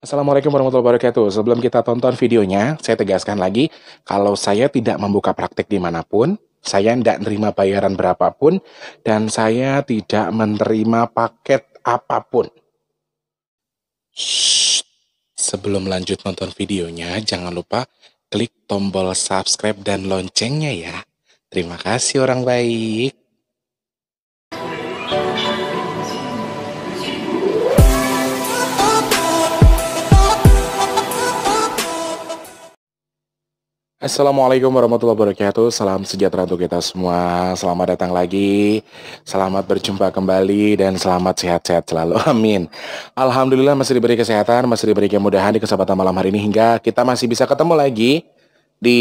Assalamualaikum warahmatullahi wabarakatuh. Sebelum kita tonton videonya, saya tegaskan lagi, kalau saya tidak membuka praktik dimanapun, saya tidak menerima bayaran berapapun, dan saya tidak menerima paket apapun. Shh. Sebelum lanjut nonton videonya, jangan lupa klik tombol subscribe dan loncengnya ya. Terima kasih orang baik. Assalamualaikum warahmatullahi wabarakatuh. Salam sejahtera untuk kita semua. Selamat datang lagi. Selamat berjumpa kembali dan selamat sehat-sehat selalu. Amin. Alhamdulillah masih diberi kesehatan, masih diberi kemudahan di kesempatan malam hari ini hingga kita masih bisa ketemu lagi di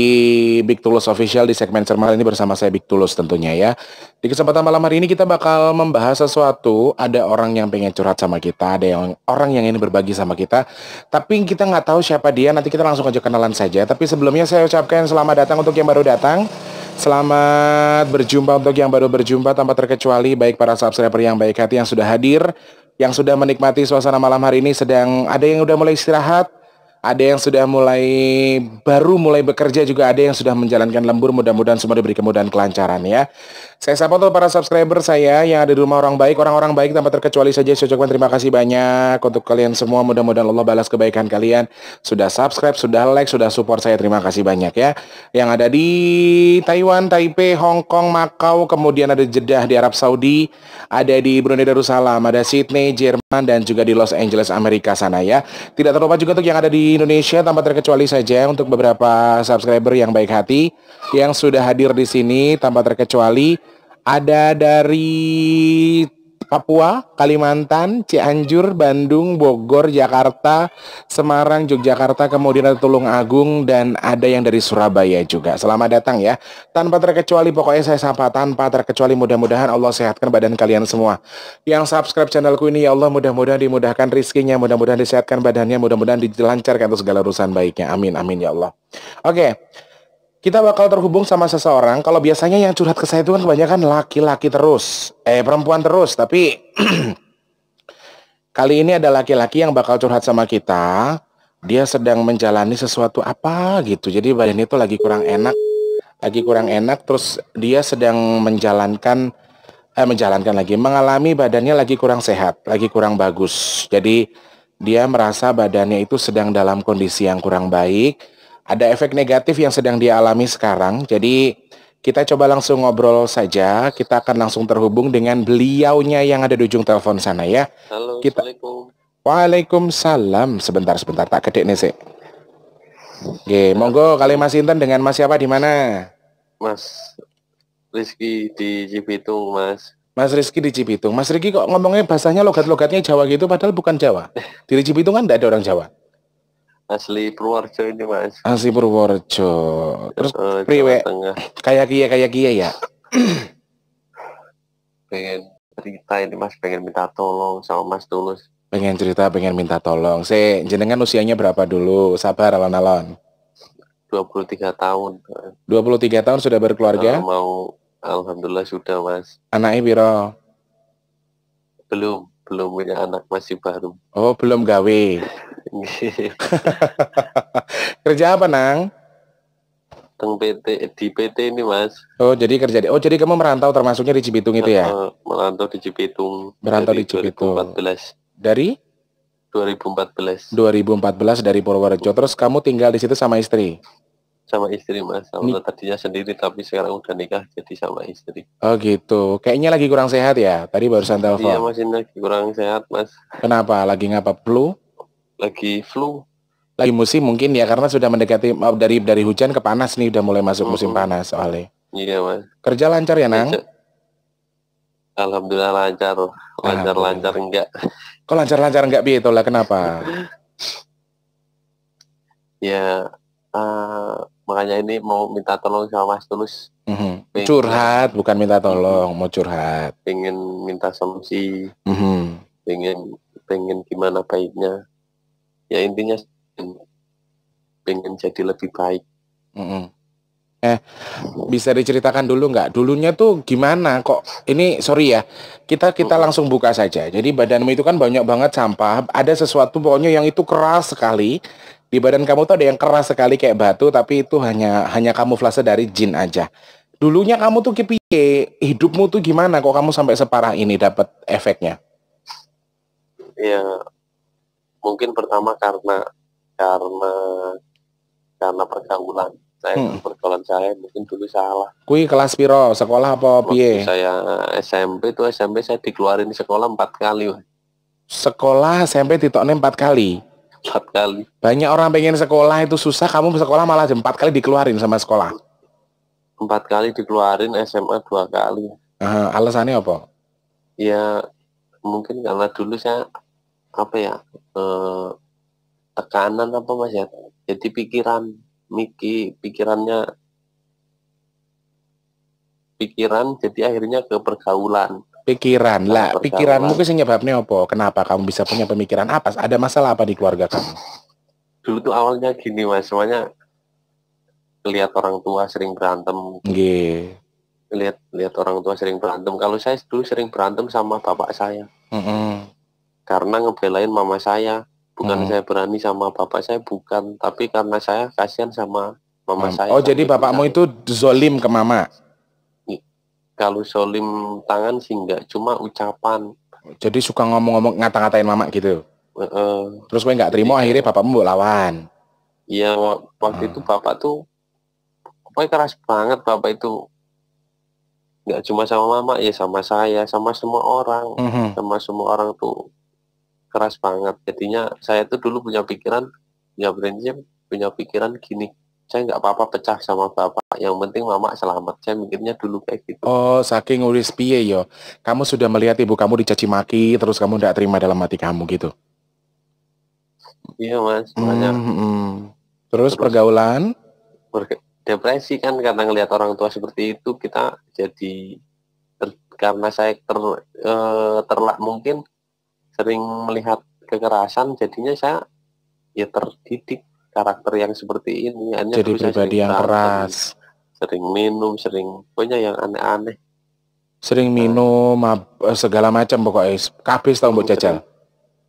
Big Tulus Official di segmen Cermal ini bersama saya Big Tulus tentunya ya. Di kesempatan malam hari ini kita bakal membahas sesuatu. Ada orang yang pengen curhat sama kita, ada yang orang yang ingin berbagi sama kita. Tapi kita nggak tahu siapa dia. Nanti kita langsung aja kenalan saja. Tapi sebelumnya saya ucapkan selamat datang untuk yang baru datang. Selamat berjumpa untuk yang baru berjumpa tanpa terkecuali baik para subscriber yang baik hati yang sudah hadir, yang sudah menikmati suasana malam hari ini sedang ada yang udah mulai istirahat, ada yang sudah mulai baru mulai bekerja juga ada yang sudah menjalankan lembur mudah-mudahan semua diberi kemudahan kelancaran ya saya sapa untuk para subscriber saya yang ada di rumah orang baik, orang-orang baik tanpa terkecuali saja. Saya ucapkan terima kasih banyak untuk kalian semua. Mudah-mudahan Allah balas kebaikan kalian. Sudah subscribe, sudah like, sudah support saya. Terima kasih banyak ya. Yang ada di Taiwan, Taipei, Hong Kong, Makau, kemudian ada Jeddah di Arab Saudi, ada di Brunei Darussalam, ada Sydney, Jerman, dan juga di Los Angeles, Amerika sana ya. Tidak terlupa juga untuk yang ada di Indonesia tanpa terkecuali saja untuk beberapa subscriber yang baik hati yang sudah hadir di sini tanpa terkecuali. Ada dari Papua, Kalimantan, Cianjur, Bandung, Bogor, Jakarta, Semarang, Yogyakarta, kemudian ada Tulung Agung dan ada yang dari Surabaya juga. Selamat datang ya. Tanpa terkecuali pokoknya saya sapa tanpa terkecuali mudah-mudahan Allah sehatkan badan kalian semua. Yang subscribe channelku ini ya Allah mudah-mudahan dimudahkan rizkinya, mudah-mudahan disehatkan badannya, mudah-mudahan dilancarkan untuk segala urusan baiknya. Amin amin ya Allah. Oke. Okay kita bakal terhubung sama seseorang. Kalau biasanya yang curhat ke saya itu kan kebanyakan laki-laki terus, eh perempuan terus. Tapi kali ini ada laki-laki yang bakal curhat sama kita. Dia sedang menjalani sesuatu apa gitu. Jadi badan itu lagi kurang enak, lagi kurang enak. Terus dia sedang menjalankan, eh menjalankan lagi, mengalami badannya lagi kurang sehat, lagi kurang bagus. Jadi dia merasa badannya itu sedang dalam kondisi yang kurang baik ada efek negatif yang sedang dialami sekarang. Jadi kita coba langsung ngobrol saja. Kita akan langsung terhubung dengan beliaunya yang ada di ujung telepon sana ya. Halo, kita... Assalamualaikum. Waalaikumsalam. Sebentar, sebentar. Tak kedek nih sih. Oke, monggo kali Mas Intan dengan Mas siapa di mana? Mas Rizky di Cibitung, Mas. Mas Rizky di Cibitung. Mas Rizky kok ngomongnya bahasanya logat-logatnya Jawa gitu padahal bukan Jawa. Di Cibitung kan tidak ada orang Jawa. Asli Purworejo ini mas. Asli Purworejo. Terus oh, priwe kayak kia kayak kia ya. pengen cerita ini mas, pengen minta tolong sama mas Tulus. Pengen cerita, pengen minta tolong. Se, jenengan usianya berapa dulu? Sabar alon-alon. 23 tahun. 23 tahun sudah berkeluarga? Kalau mau, alhamdulillah sudah mas. Anaknya biro? Belum, belum punya anak, masih baru. Oh, belum gawe. kerja apa nang? Teng PT di PT ini mas. Oh jadi kerja di. Oh jadi kamu merantau termasuknya di Cibitung itu ya? Eh, merantau di Cibitung. Merantau di Cibitung. 2014. Dari? 2014. 2014 dari Purworejo. Terus kamu tinggal di situ sama istri? Sama istri mas. Sama tadinya sendiri tapi sekarang udah nikah jadi sama istri. Oh gitu. Kayaknya lagi kurang sehat ya. Tadi barusan iya, telepon. Iya masih lagi kurang sehat mas. Kenapa? Lagi ngapa? Flu? lagi flu lagi musim mungkin ya karena sudah mendekati dari dari hujan ke panas nih udah mulai masuk musim mm-hmm. panas soalnya. Iya mas. Kerja lancar ya nang? Alhamdulillah lancar, lancar lancar enggak. Kok lancar lancar enggak bi lah kenapa? ya uh, makanya ini mau minta tolong sama Mas Tulus. Mm-hmm. Curhat bukan minta tolong, mau curhat. Pengen minta solusi, mm-hmm. pengen pengen gimana baiknya ya intinya pengen jadi lebih baik mm -hmm. eh bisa diceritakan dulu nggak dulunya tuh gimana kok ini sorry ya kita kita langsung buka saja jadi badanmu itu kan banyak banget sampah ada sesuatu pokoknya yang itu keras sekali di badan kamu tuh ada yang keras sekali kayak batu tapi itu hanya hanya kamuflase dari jin aja dulunya kamu tuh kepikir hidupmu tuh gimana kok kamu sampai separah ini dapat efeknya ya mungkin pertama karena karena karena pergaulan saya hmm. pergaulan saya mungkin dulu salah. Kui kelas piro sekolah apa piye? Saya SMP itu SMP saya dikeluarin sekolah empat kali. wah Sekolah SMP ditokne empat kali. Empat kali. Banyak orang pengen sekolah itu susah, kamu sekolah malah empat kali dikeluarin sama sekolah. Empat kali dikeluarin SMA dua kali. Uh, alasannya apa? Ya mungkin karena dulu saya apa ya eh, tekanan apa mas ya jadi pikiran miki pikirannya pikiran jadi akhirnya ke pergaulan pikiran lah pikiran mungkin sebabnya nyebabnya apa kenapa kamu bisa punya pemikiran apa ada masalah apa di keluarga kamu dulu tuh awalnya gini mas semuanya lihat orang tua sering berantem Gih. lihat lihat orang tua sering berantem kalau saya dulu sering berantem sama bapak saya mm -hmm karena ngebelain mama saya bukan hmm. saya berani sama bapak saya bukan tapi karena saya kasihan sama mama hmm. saya oh jadi bapakmu itu zolim ke mama kalau zolim tangan sih enggak cuma ucapan jadi suka ngomong-ngomong ngata-ngatain mama gitu uh, terus gue nggak terima akhirnya bapakmu mau lawan iya waktu hmm. itu bapak tuh pokoknya keras banget bapak itu nggak cuma sama mama ya sama saya sama semua orang mm -hmm. sama semua orang tuh keras banget jadinya saya itu dulu punya pikiran punya prinsip punya pikiran gini saya nggak apa-apa pecah sama bapak yang penting mama selamat saya mikirnya dulu kayak gitu oh saking uris piye yo kamu sudah melihat ibu kamu dicaci maki terus kamu nggak terima dalam hati kamu gitu iya mas hmm, banyak mm -hmm. terus, terus pergaulan berge- depresi kan karena ngelihat orang tua seperti itu kita jadi ter, karena saya ter, e, terlak mungkin sering melihat kekerasan jadinya saya ya terdidik karakter yang seperti ini Hanya jadi pribadi yang keras sering minum sering punya yang aneh-aneh sering nah. minum nah, segala macam pokoknya kabis tau mbok jajal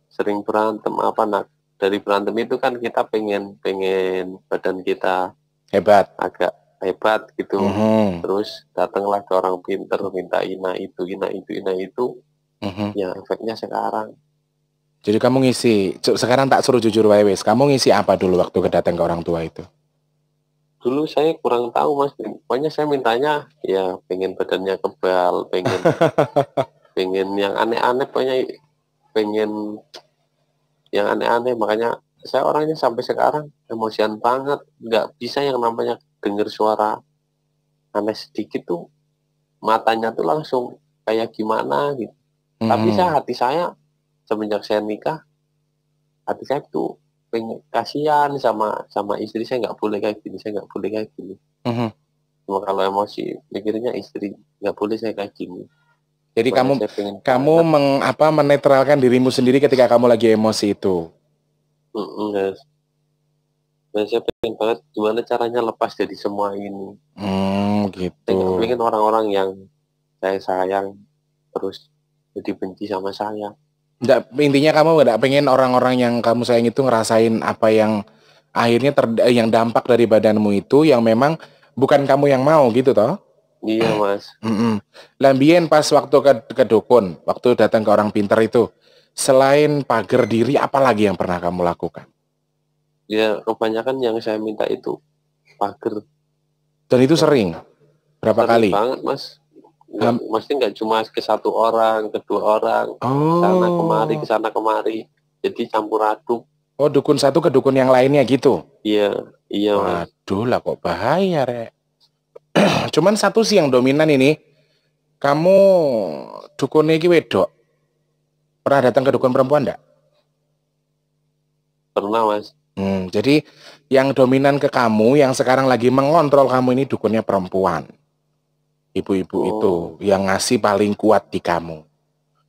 sering berantem apa nak dari berantem itu kan kita pengen pengen badan kita hebat agak hebat gitu mm -hmm. terus datanglah ke orang pinter minta ina itu ina itu ina itu hmm Ya efeknya sekarang. Jadi kamu ngisi sekarang tak suruh jujur wae Kamu ngisi apa dulu waktu kedatang ke orang tua itu? Dulu saya kurang tahu mas. Pokoknya saya mintanya ya pengen badannya kebal, pengen pengen yang aneh-aneh, pokoknya pengen yang aneh-aneh. Makanya saya orangnya sampai sekarang emosian banget. Nggak bisa yang namanya dengar suara aneh sedikit tuh matanya tuh langsung kayak gimana gitu Hmm. Tapi saya hati saya semenjak saya nikah, hati saya tuh pengen kasihan sama sama istri saya nggak boleh kayak gini, saya nggak boleh kayak gini. Hmm. Cuma kalau emosi mikirnya istri nggak boleh saya kayak gini. Jadi Cuma kamu kamu mengapa menetralkan dirimu sendiri ketika kamu lagi emosi itu. Mm hmm yes. Dan saya pengen banget gimana caranya lepas dari semua ini. Hmm, gitu. Saya pengen orang-orang yang saya sayang terus jadi benci sama saya nggak intinya kamu nggak pengen orang-orang yang kamu sayang itu ngerasain apa yang akhirnya ter, eh, yang dampak dari badanmu itu yang memang bukan kamu yang mau gitu toh iya mas mm lambien pas waktu ke, ke dukun waktu datang ke orang pinter itu selain pagar diri apa lagi yang pernah kamu lakukan ya rupanya kan yang saya minta itu pagar dan itu sering berapa sering kali banget mas nggak um, mesti nggak cuma ke satu orang kedua orang oh. sana kemari ke sana kemari jadi campur aduk oh dukun satu ke dukun yang lainnya gitu iya iya waduh lah kok bahaya rek cuman satu sih yang dominan ini kamu dukun ini wedok pernah datang ke dukun perempuan enggak pernah mas hmm, jadi yang dominan ke kamu yang sekarang lagi mengontrol kamu ini dukunnya perempuan ibu-ibu oh. itu yang ngasih paling kuat di kamu.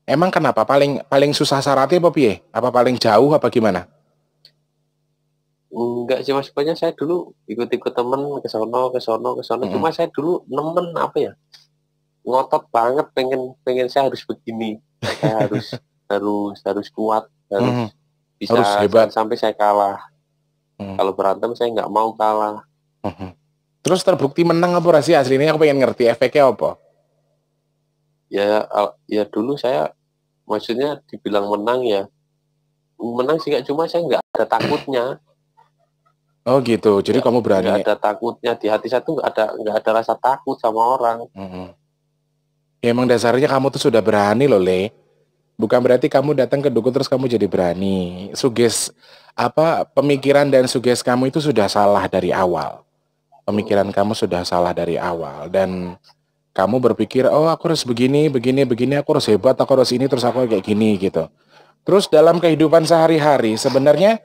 Emang kenapa paling paling susah syaratnya apa piye? Apa paling jauh apa gimana? Enggak sih mas, pokoknya saya dulu ikut-ikut temen ke sono, ke sono, ke sono. -hmm. Cuma saya dulu nemen apa ya? Ngotot banget pengen pengen saya harus begini. Saya harus harus harus kuat, harus -hmm. bisa harus hebat. sampai saya kalah. -hmm. Kalau berantem saya nggak mau kalah. -hmm Terus terbukti menang apa rahasia aslinya? aku pengen ngerti efeknya apa? Ya ya dulu saya maksudnya dibilang menang ya. Menang sih nggak cuma saya nggak ada takutnya. Oh gitu. Jadi gak, kamu berani. Gak ada takutnya di hati satu tuh ada nggak ada rasa takut sama orang. Mm -hmm. Ya, emang dasarnya kamu tuh sudah berani loh le. Bukan berarti kamu datang ke dukun terus kamu jadi berani. Suges apa pemikiran dan suges kamu itu sudah salah dari awal pemikiran kamu sudah salah dari awal dan kamu berpikir oh aku harus begini begini begini aku harus hebat aku harus ini terus aku kayak gini gitu terus dalam kehidupan sehari-hari sebenarnya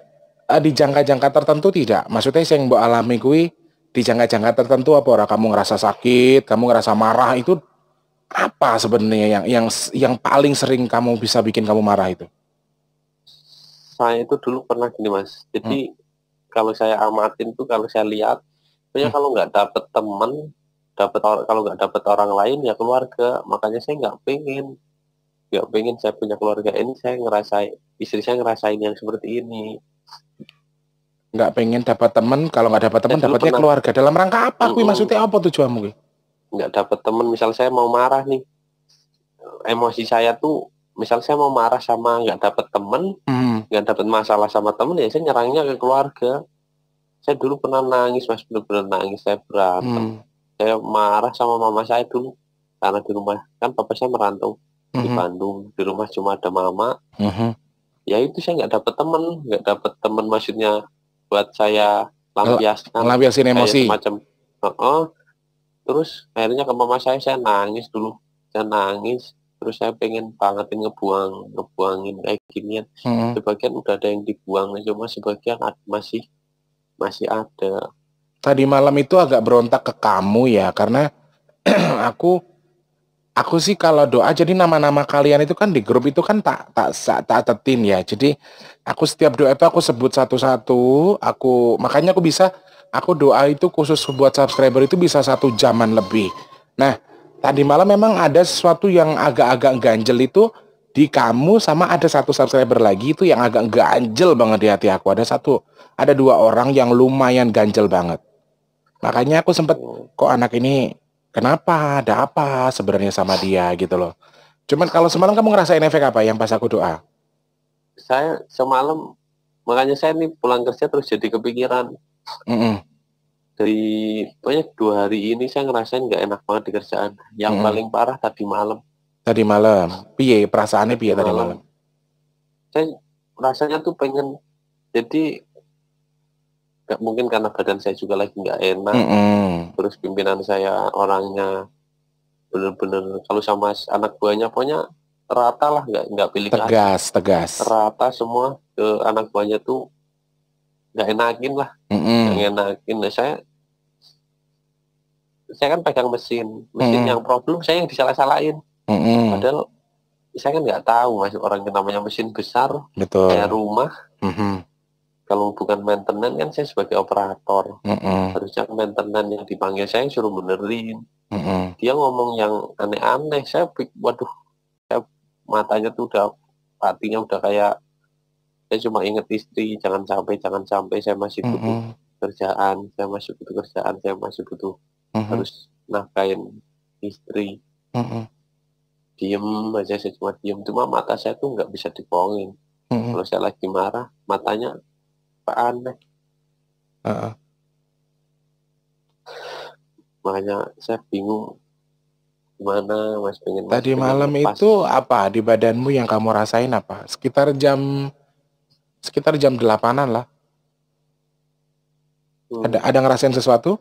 eh, di jangka-jangka tertentu tidak maksudnya saya yang mau alami kui di jangka-jangka tertentu apa orang kamu ngerasa sakit kamu ngerasa marah itu apa sebenarnya yang yang yang paling sering kamu bisa bikin kamu marah itu saya itu dulu pernah gini mas jadi hmm. kalau saya amatin tuh kalau saya lihat Maksudnya hmm. kalau nggak dapet temen, dapet kalau nggak dapet orang lain ya keluarga. Makanya saya nggak pengen, nggak pengen saya punya keluarga ini. Saya ngerasain istri saya ngerasain yang seperti ini. Nggak pengen dapat temen, kalau nggak dapat temen dapetnya keluarga. Dalam rangka apa? Hmm. Kui maksudnya apa tujuanmu? Nggak dapet temen, misal saya mau marah nih, emosi saya tuh misal saya mau marah sama nggak dapet temen, hmm. nggak hmm. dapet masalah sama temen ya saya nyerangnya ke keluarga saya dulu pernah nangis mas benar-benar nangis saya berantem hmm. saya marah sama mama saya dulu karena di rumah kan papa saya merantau hmm di Bandung di rumah cuma ada mama hmm ya itu saya nggak dapet temen nggak dapet temen maksudnya buat saya lampiaskan lampiaskan emosi macam oh, oh terus akhirnya ke mama saya saya nangis dulu saya nangis terus saya pengen banget ngebuang ngebuangin kayak ginian hmm sebagian udah ada yang dibuang cuma sebagian masih masih ada. Tadi malam itu agak berontak ke kamu ya karena aku aku sih kalau doa jadi nama-nama kalian itu kan di grup itu kan tak tak tak tak tin ya. Jadi aku setiap doa itu aku sebut satu-satu, aku makanya aku bisa aku doa itu khusus buat subscriber itu bisa satu jaman lebih. Nah, tadi malam memang ada sesuatu yang agak-agak ganjel itu di kamu sama ada satu subscriber lagi itu yang agak ganjel banget di hati aku. Ada satu, ada dua orang yang lumayan ganjel banget. Makanya aku sempet oh. kok anak ini kenapa, ada apa sebenarnya sama dia gitu loh. Cuman kalau semalam kamu ngerasain efek apa yang pas aku doa? Saya semalam makanya saya nih pulang kerja terus jadi kepikiran. Mm -mm. Dari banyak dua hari ini saya ngerasain nggak enak banget di kerjaan. Yang mm -mm. paling parah tadi malam. Tadi malam. Piye perasaannya piye tadi malam? Saya rasanya tuh pengen jadi nggak mungkin karena badan saya juga lagi nggak enak. Mm -hmm. Terus pimpinan saya orangnya bener-bener kalau sama anak buahnya pokoknya rata lah nggak nggak pilih tegas aja. tegas rata semua ke anak buahnya tuh nggak enakin lah mm -hmm. nggak enakin nah, saya saya kan pegang mesin mesin mm -hmm. yang problem saya yang disalah-salahin Mm-hmm. Padahal saya kan nggak tahu masuk orang yang namanya mesin besar, kayak rumah. Mm-hmm. Kalau bukan maintenance kan saya sebagai operator, mm-hmm. harusnya maintenance yang dipanggil saya suruh benerin. Mm-hmm. Dia ngomong yang aneh-aneh, saya waduh, saya matanya tuh udah, hatinya udah kayak saya cuma inget istri, jangan sampai, jangan sampai saya masih butuh mm-hmm. kerjaan, saya masih butuh kerjaan, saya masih butuh mm-hmm. harus nafkain istri. Mm-hmm diem aja saya cuma diem cuma mata saya tuh nggak bisa dipongin mm-hmm. kalau saya lagi marah matanya pak aneh uh-uh. makanya saya bingung gimana mas pengen mas tadi pengen malam lepas. itu apa di badanmu yang kamu rasain apa sekitar jam sekitar jam delapanan lah hmm. ada ada ngerasain sesuatu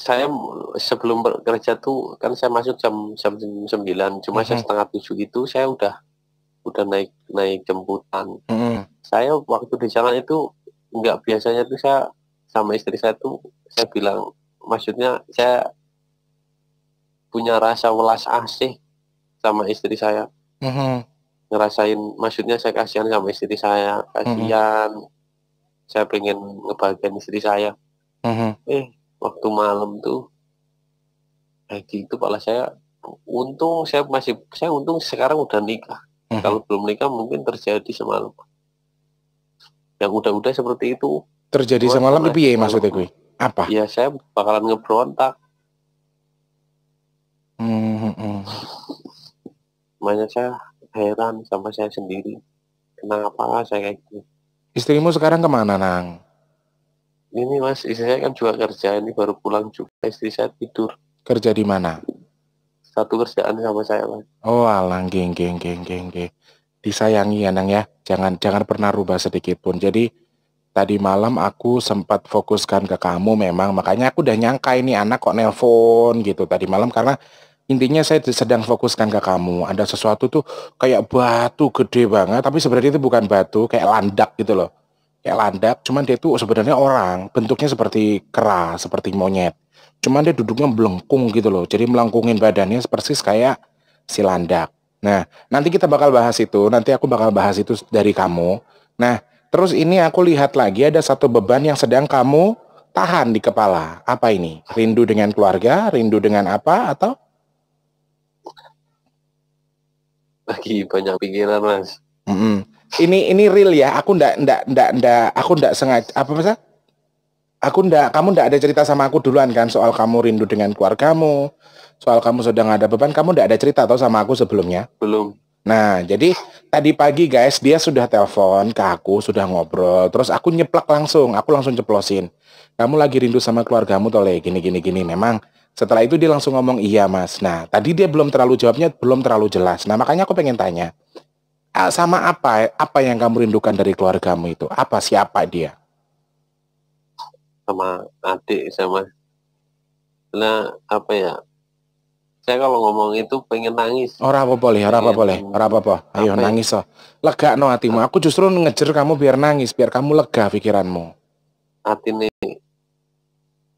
saya sebelum bekerja tuh kan saya masuk jam jam sembilan cuma mm -hmm. saya setengah tujuh itu saya udah udah naik naik jemputan mm -hmm. saya waktu di jalan itu nggak biasanya tuh saya sama istri saya tuh saya bilang maksudnya saya punya rasa welas asih sama istri saya mm -hmm. ngerasain maksudnya saya kasihan sama istri saya mhm. kasihan mm -hmm. saya pengen ngebahagiain istri saya mm -hmm. eh waktu malam tuh lagi itu pala saya untung saya masih saya untung sekarang udah nikah hmm. kalau belum nikah mungkin terjadi semalam yang udah-udah seperti itu terjadi Cuma semalam lebih ya maksudnya gue apa ya saya bakalan ngebrontak hmm, hmm. makanya saya heran sama saya sendiri kenapa saya kayak gitu istrimu sekarang kemana nang ini mas istri saya kan juga kerja ini baru pulang juga istri saya tidur kerja di mana satu kerjaan sama saya mas oh alang geng geng geng geng geng disayangi ya nang ya jangan jangan pernah rubah sedikit pun jadi tadi malam aku sempat fokuskan ke kamu memang makanya aku udah nyangka ini anak kok nelpon gitu tadi malam karena intinya saya sedang fokuskan ke kamu. Ada sesuatu tuh kayak batu gede banget, tapi sebenarnya itu bukan batu, kayak landak gitu loh kayak landak, cuman dia tuh sebenarnya orang, bentuknya seperti kera, seperti monyet. Cuman dia duduknya melengkung gitu loh, jadi melengkungin badannya persis kayak si landak. Nah, nanti kita bakal bahas itu, nanti aku bakal bahas itu dari kamu. Nah, terus ini aku lihat lagi ada satu beban yang sedang kamu tahan di kepala. Apa ini? Rindu dengan keluarga, rindu dengan apa, atau? Lagi banyak pikiran, Mas. Mm -mm ini ini real ya. Aku ndak ndak ndak ndak aku ndak sengaja apa masa? Aku ndak kamu ndak ada cerita sama aku duluan kan soal kamu rindu dengan keluargamu, soal kamu sedang ada beban, kamu ndak ada cerita atau sama aku sebelumnya? Belum. Nah, jadi tadi pagi guys, dia sudah telepon ke aku, sudah ngobrol. Terus aku nyeplak langsung, aku langsung ceplosin. Kamu lagi rindu sama keluargamu tole, gini gini gini. Memang setelah itu dia langsung ngomong iya mas. Nah, tadi dia belum terlalu jawabnya, belum terlalu jelas. Nah, makanya aku pengen tanya sama apa apa yang kamu rindukan dari keluargamu itu apa siapa dia sama adik sama nah apa ya saya kalau ngomong itu pengen nangis oh, orang apa boleh orang apa boleh orang apa apa ayo apa ya? nangis so oh. lega no hatimu aku justru ngejer kamu biar nangis biar kamu lega pikiranmu hati ini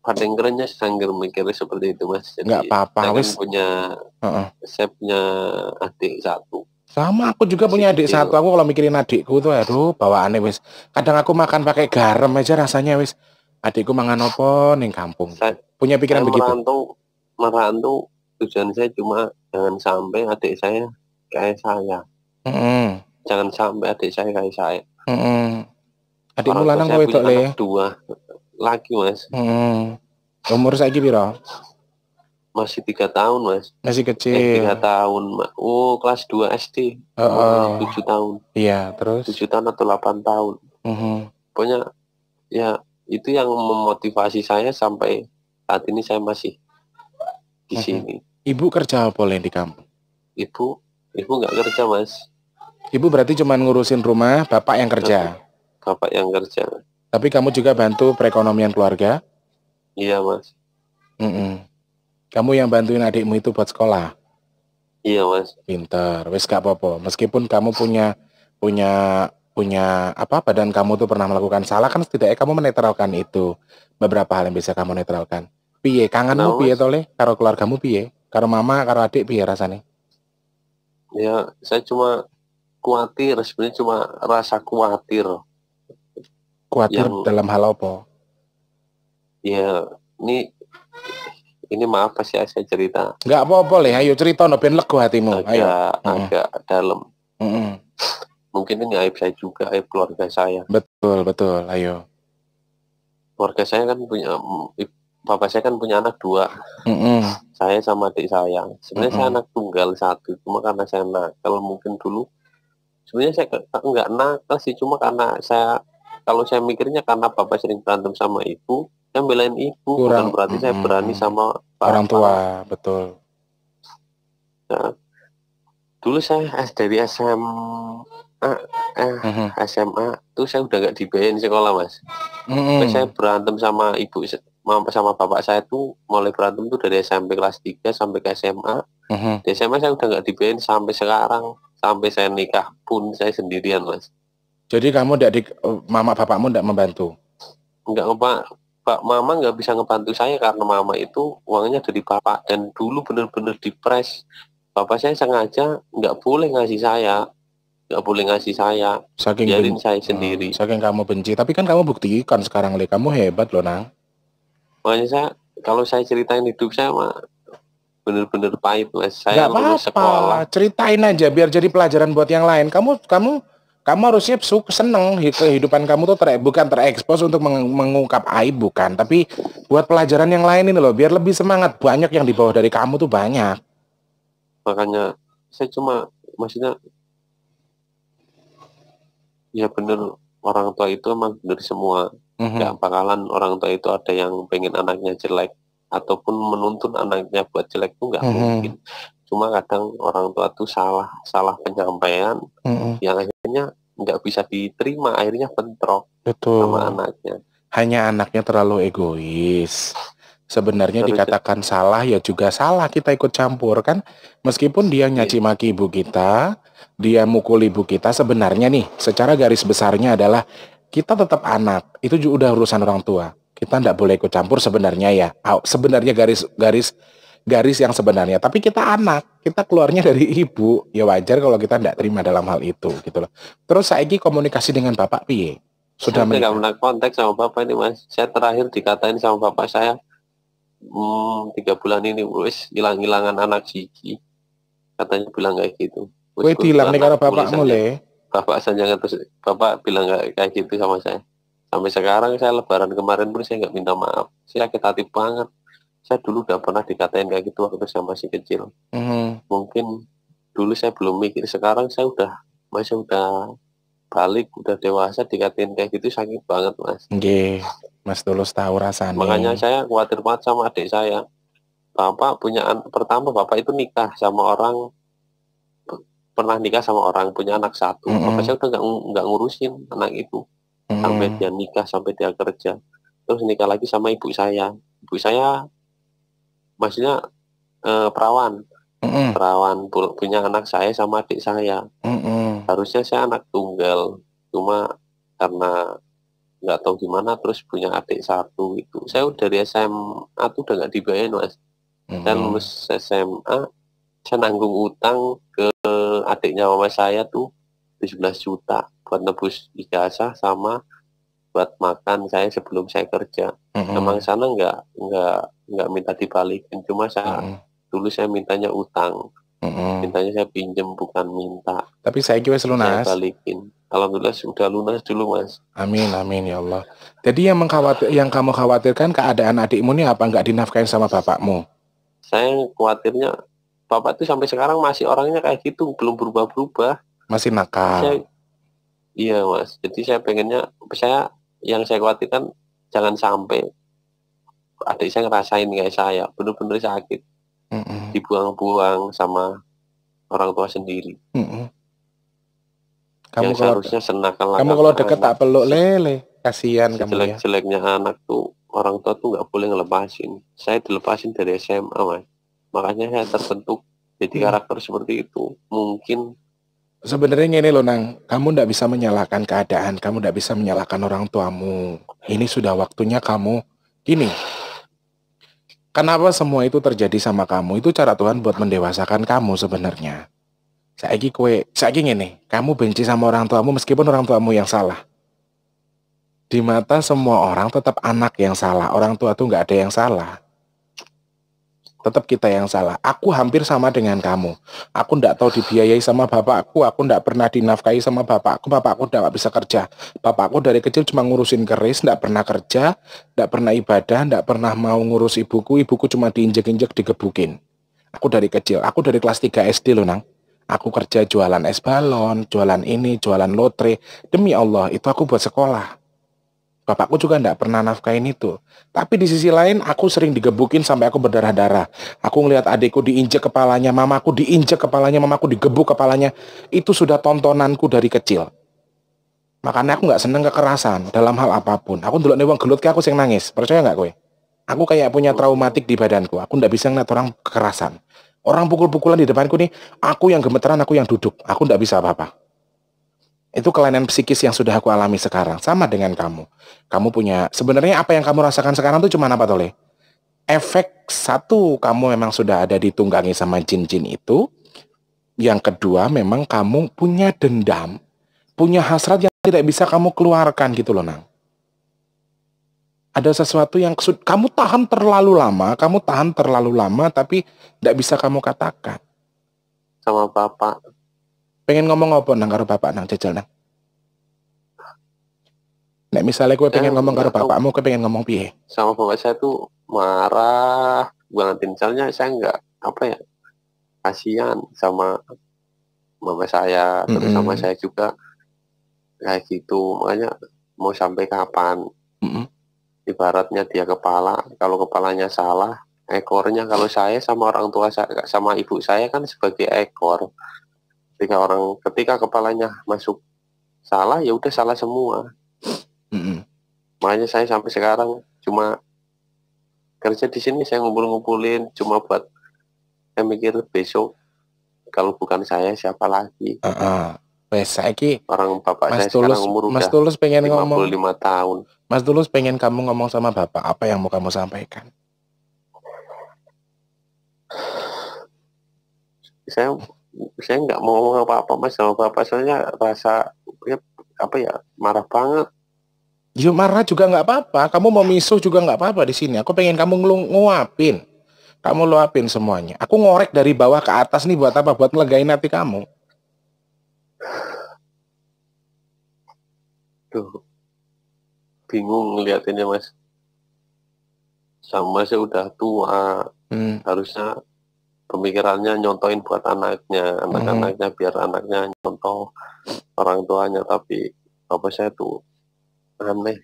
paling kerennya sangger mikirnya seperti itu mas Jadi, nggak apa-apa kan wis punya uh -uh. saya punya adik satu sama aku juga punya adik satu. Aku kalau mikirin adikku tuh aduh bawaannya wis. Kadang aku makan pakai garam aja rasanya wis. Adikku mangan opo ning kampung. Sa punya pikiran saya begitu. marahan tuh tujuan saya cuma jangan sampai adik saya kayak saya. Mm -hmm. Jangan sampai adik saya kayak saya. Mm -hmm. Adikmu lanang kowe itu le. Dua lagi Mas. Mm -hmm. Umur saya gini masih tiga tahun mas masih eh, kecil tiga tahun oh kelas 2 SD iya, tujuh oh. tahun iya terus tujuh tahun atau delapan tahun mm -hmm. pokoknya ya itu yang memotivasi saya sampai saat ini saya masih di mm -hmm. sini ibu kerja apa di kampung ibu ibu nggak kerja mas ibu berarti cuma ngurusin rumah bapak yang kerja bapak yang kerja tapi kamu juga bantu perekonomian keluarga iya mas mm -mm. Kamu yang bantuin adikmu itu buat sekolah. Iya mas. Pinter, wes gak apa-apa. Meskipun kamu punya punya punya apa badan kamu tuh pernah melakukan salah kan setidaknya kamu menetralkan itu beberapa hal yang bisa kamu netralkan piye kangenmu nah, piye tole karo keluargamu piye karo mama karo adik piye rasanya ya saya cuma khawatir sebenarnya cuma rasa khawatir khawatir yang, dalam hal apa ya ini ini maaf pasti ya, saya cerita. Enggak apa-apa lah, ayo cerita no ben lego hatimu. Agak, ayo. agak mm. dalam. Mm -mm. Mungkin ini aib saya juga, aib keluarga saya. Betul, betul. Ayo. Keluarga saya kan punya bapak saya kan punya anak dua. Mm -mm. Saya sama adik saya. Sebenarnya mm -mm. saya anak tunggal satu, cuma karena saya nakal mungkin dulu. Sebenarnya saya enggak nakal sih, cuma karena saya kalau saya mikirnya karena bapak sering berantem sama ibu, saya belain ibu kurang, bukan berarti mm, saya berani sama orang tua betul nah, dulu saya dari SMA eh, mm-hmm. SMA tuh saya udah gak dibayarin sekolah mas mm-hmm. saya berantem sama ibu sama bapak saya tuh mulai berantem tuh dari SMP kelas 3 sampai ke SMA mm-hmm. di SMA saya udah gak dibayar sampai sekarang sampai saya nikah pun saya sendirian mas jadi kamu tidak di eh, mama bapakmu tidak membantu Enggak pak Pak Mama nggak bisa ngebantu saya karena Mama itu uangnya dari Bapak dan dulu benar-benar dipres. Bapak saya sengaja nggak boleh ngasih saya, nggak boleh ngasih saya. Saking biarin saya hmm, sendiri. Hmm, saking kamu benci, tapi kan kamu buktikan sekarang le kamu hebat loh nang. Makanya saya kalau saya ceritain hidup saya mah bener-bener pahit lah. Saya gak apa-apa, ceritain aja biar jadi pelajaran buat yang lain. Kamu kamu kamu harusnya suka seneng kehidupan kamu tuh ter, bukan terekspos untuk meng, mengungkap aib bukan tapi buat pelajaran yang lain ini loh biar lebih semangat banyak yang di bawah dari kamu tuh banyak makanya saya cuma maksudnya ya bener orang tua itu emang dari semua mm-hmm. gak bakalan orang tua itu ada yang pengen anaknya jelek ataupun menuntun anaknya buat jelek tuh nggak mm-hmm. mungkin cuma kadang orang tua tuh salah salah penyampaian mm-hmm. yang akhirnya nggak bisa diterima akhirnya bentrok Betul. sama anaknya hanya anaknya terlalu egois sebenarnya Terus dikatakan salah ya juga salah kita ikut campur kan meskipun dia iya. nyaci maki ibu kita dia mukul ibu kita sebenarnya nih secara garis besarnya adalah kita tetap anak itu juga udah urusan orang tua kita tidak boleh ikut campur sebenarnya ya sebenarnya garis garis garis yang sebenarnya. Tapi kita anak, kita keluarnya dari ibu. Ya wajar kalau kita tidak terima dalam hal itu gitu loh. Terus saiki komunikasi dengan bapak piye? Sudah saya tidak pernah kontak sama bapak ini mas. Saya terakhir dikatain sama bapak saya hmm, tiga bulan ini wes hilang-hilangan anak siji. Katanya bilang kayak gitu. Wes hilang nih karena bapak mulai. Bapak saya jangan terus bapak bilang kayak gitu sama saya. Sampai sekarang saya lebaran kemarin pun saya nggak minta maaf. Saya sakit hati banget saya dulu udah pernah dikatain kayak gitu waktu saya masih kecil mm-hmm. mungkin dulu saya belum mikir sekarang saya udah masih udah balik udah dewasa dikatain kayak gitu sakit banget mas Oke, mas Tulus tahu rasanya makanya saya khawatir banget sama adik saya bapak punya pertama bapak itu nikah sama orang pernah nikah sama orang punya anak satu mm-hmm. bapak saya udah nggak nggak ngurusin anak itu mm-hmm. sampai dia nikah sampai dia kerja terus nikah lagi sama ibu saya ibu saya maksudnya eh, perawan mm perawan punya anak saya sama adik saya mm harusnya saya anak tunggal cuma karena nggak tahu gimana terus punya adik satu itu saya udah dari SMA tuh udah nggak dibayar mas mm-hmm. lulus SMA saya nanggung utang ke adiknya mama saya tuh 17 juta buat nebus ijazah sama buat makan saya sebelum saya kerja mm-hmm. emang sana nggak nggak nggak minta dibalikin cuma saya mm -hmm. dulu saya mintanya utang mm -hmm. mintanya saya pinjem bukan minta tapi saya juga lunas saya balikin alhamdulillah sudah lunas dulu mas amin amin ya Allah jadi yang mengkhawatir yang kamu khawatirkan keadaan adikmu ini apa nggak dinafkain sama bapakmu saya khawatirnya bapak tuh sampai sekarang masih orangnya kayak gitu belum berubah-berubah masih nakal saya, iya mas jadi saya pengennya saya yang saya khawatirkan jangan sampai adik saya ngerasain kayak saya bener-bener sakit mm -mm. dibuang-buang sama orang tua sendiri mm -mm. kamu yang kalau seharusnya senakal kamu kalau deket tak peluk lele kasihan kamu ya. jelek jeleknya anak tuh orang tua tuh nggak boleh ngelepasin saya dilepasin dari SMA man. makanya saya tersentuh jadi mm. karakter seperti itu mungkin sebenarnya ini loh nang kamu tidak bisa menyalahkan keadaan kamu tidak bisa menyalahkan orang tuamu ini sudah waktunya kamu gini Kenapa semua itu terjadi sama kamu? Itu cara Tuhan buat mendewasakan kamu sebenarnya. Saya Saiki kue, saya saiki ini. kamu benci sama orang tuamu meskipun orang tuamu yang salah. Di mata semua orang tetap anak yang salah, orang tua tuh nggak ada yang salah tetap kita yang salah. Aku hampir sama dengan kamu. Aku ndak tahu dibiayai sama bapakku, aku ndak pernah dinafkahi sama bapakku, bapakku ndak bisa kerja. Bapakku dari kecil cuma ngurusin keris, ndak pernah kerja, ndak pernah ibadah, ndak pernah mau ngurus ibuku, ibuku cuma diinjek-injek digebukin. Aku dari kecil, aku dari kelas 3 SD loh, Nang. Aku kerja jualan es balon, jualan ini, jualan lotre. Demi Allah, itu aku buat sekolah. Bapakku juga nggak pernah nafkahin itu. Tapi di sisi lain, aku sering digebukin sampai aku berdarah-darah. Aku ngelihat adikku diinjek kepalanya, mamaku diinjek kepalanya, mamaku digebuk kepalanya. Itu sudah tontonanku dari kecil. Makanya aku nggak seneng kekerasan dalam hal apapun. Aku dulu nih uang gelut aku sing nangis. Percaya nggak kowe? Aku kayak punya traumatik di badanku. Aku nggak bisa ngeliat orang kekerasan. Orang pukul-pukulan di depanku nih, aku yang gemeteran, aku yang duduk. Aku nggak bisa apa-apa. Itu kelainan psikis yang sudah aku alami sekarang, sama dengan kamu. Kamu punya, sebenarnya apa yang kamu rasakan sekarang itu cuma apa, Tole? Efek satu, kamu memang sudah ada ditunggangi sama jin-jin itu. Yang kedua, memang kamu punya dendam, punya hasrat yang tidak bisa kamu keluarkan gitu loh, Nang. Ada sesuatu yang kamu tahan terlalu lama, kamu tahan terlalu lama, tapi tidak bisa kamu katakan. Sama bapak pengen ngomong apa nang karo bapak nang jajal nang Nek misalnya gue pengen eh, ngomong karo bapakmu, gue pengen ngomong piye? Sama bapak saya tuh marah gue nanti Misalnya saya nggak apa ya kasihan sama mama saya, mm -hmm. sama saya juga kayak gitu. Makanya mau sampai kapan? Mm -hmm. Ibaratnya dia kepala, kalau kepalanya salah, ekornya kalau saya sama orang tua saya, sama ibu saya kan sebagai ekor ketika orang ketika kepalanya masuk salah ya udah salah semua mm-hmm. makanya saya sampai sekarang cuma kerja di sini saya ngumpul-ngumpulin cuma buat saya mikir besok kalau bukan saya siapa lagi uh-uh. orang bapak Mas saya Tulus, sekarang umur Mas udah Tulus pengen 55 ngomong lima tahun. Mas Tulus pengen kamu ngomong sama bapak apa yang mau kamu sampaikan? Saya saya nggak mau ngomong apa-apa mas sama bapak soalnya rasa ya, apa ya marah banget Ya marah juga nggak apa-apa. Kamu mau misuh juga nggak apa-apa di sini. Aku pengen kamu nguapin. Kamu luapin semuanya. Aku ngorek dari bawah ke atas nih buat apa? Buat ngelegain hati kamu. Tuh. Bingung ngeliatinnya mas. Sama saya udah tua. Hmm. Harusnya pemikirannya nyontoin buat anaknya anak-anaknya hmm. biar anaknya nyontoh orang tuanya tapi apa saya tuh aneh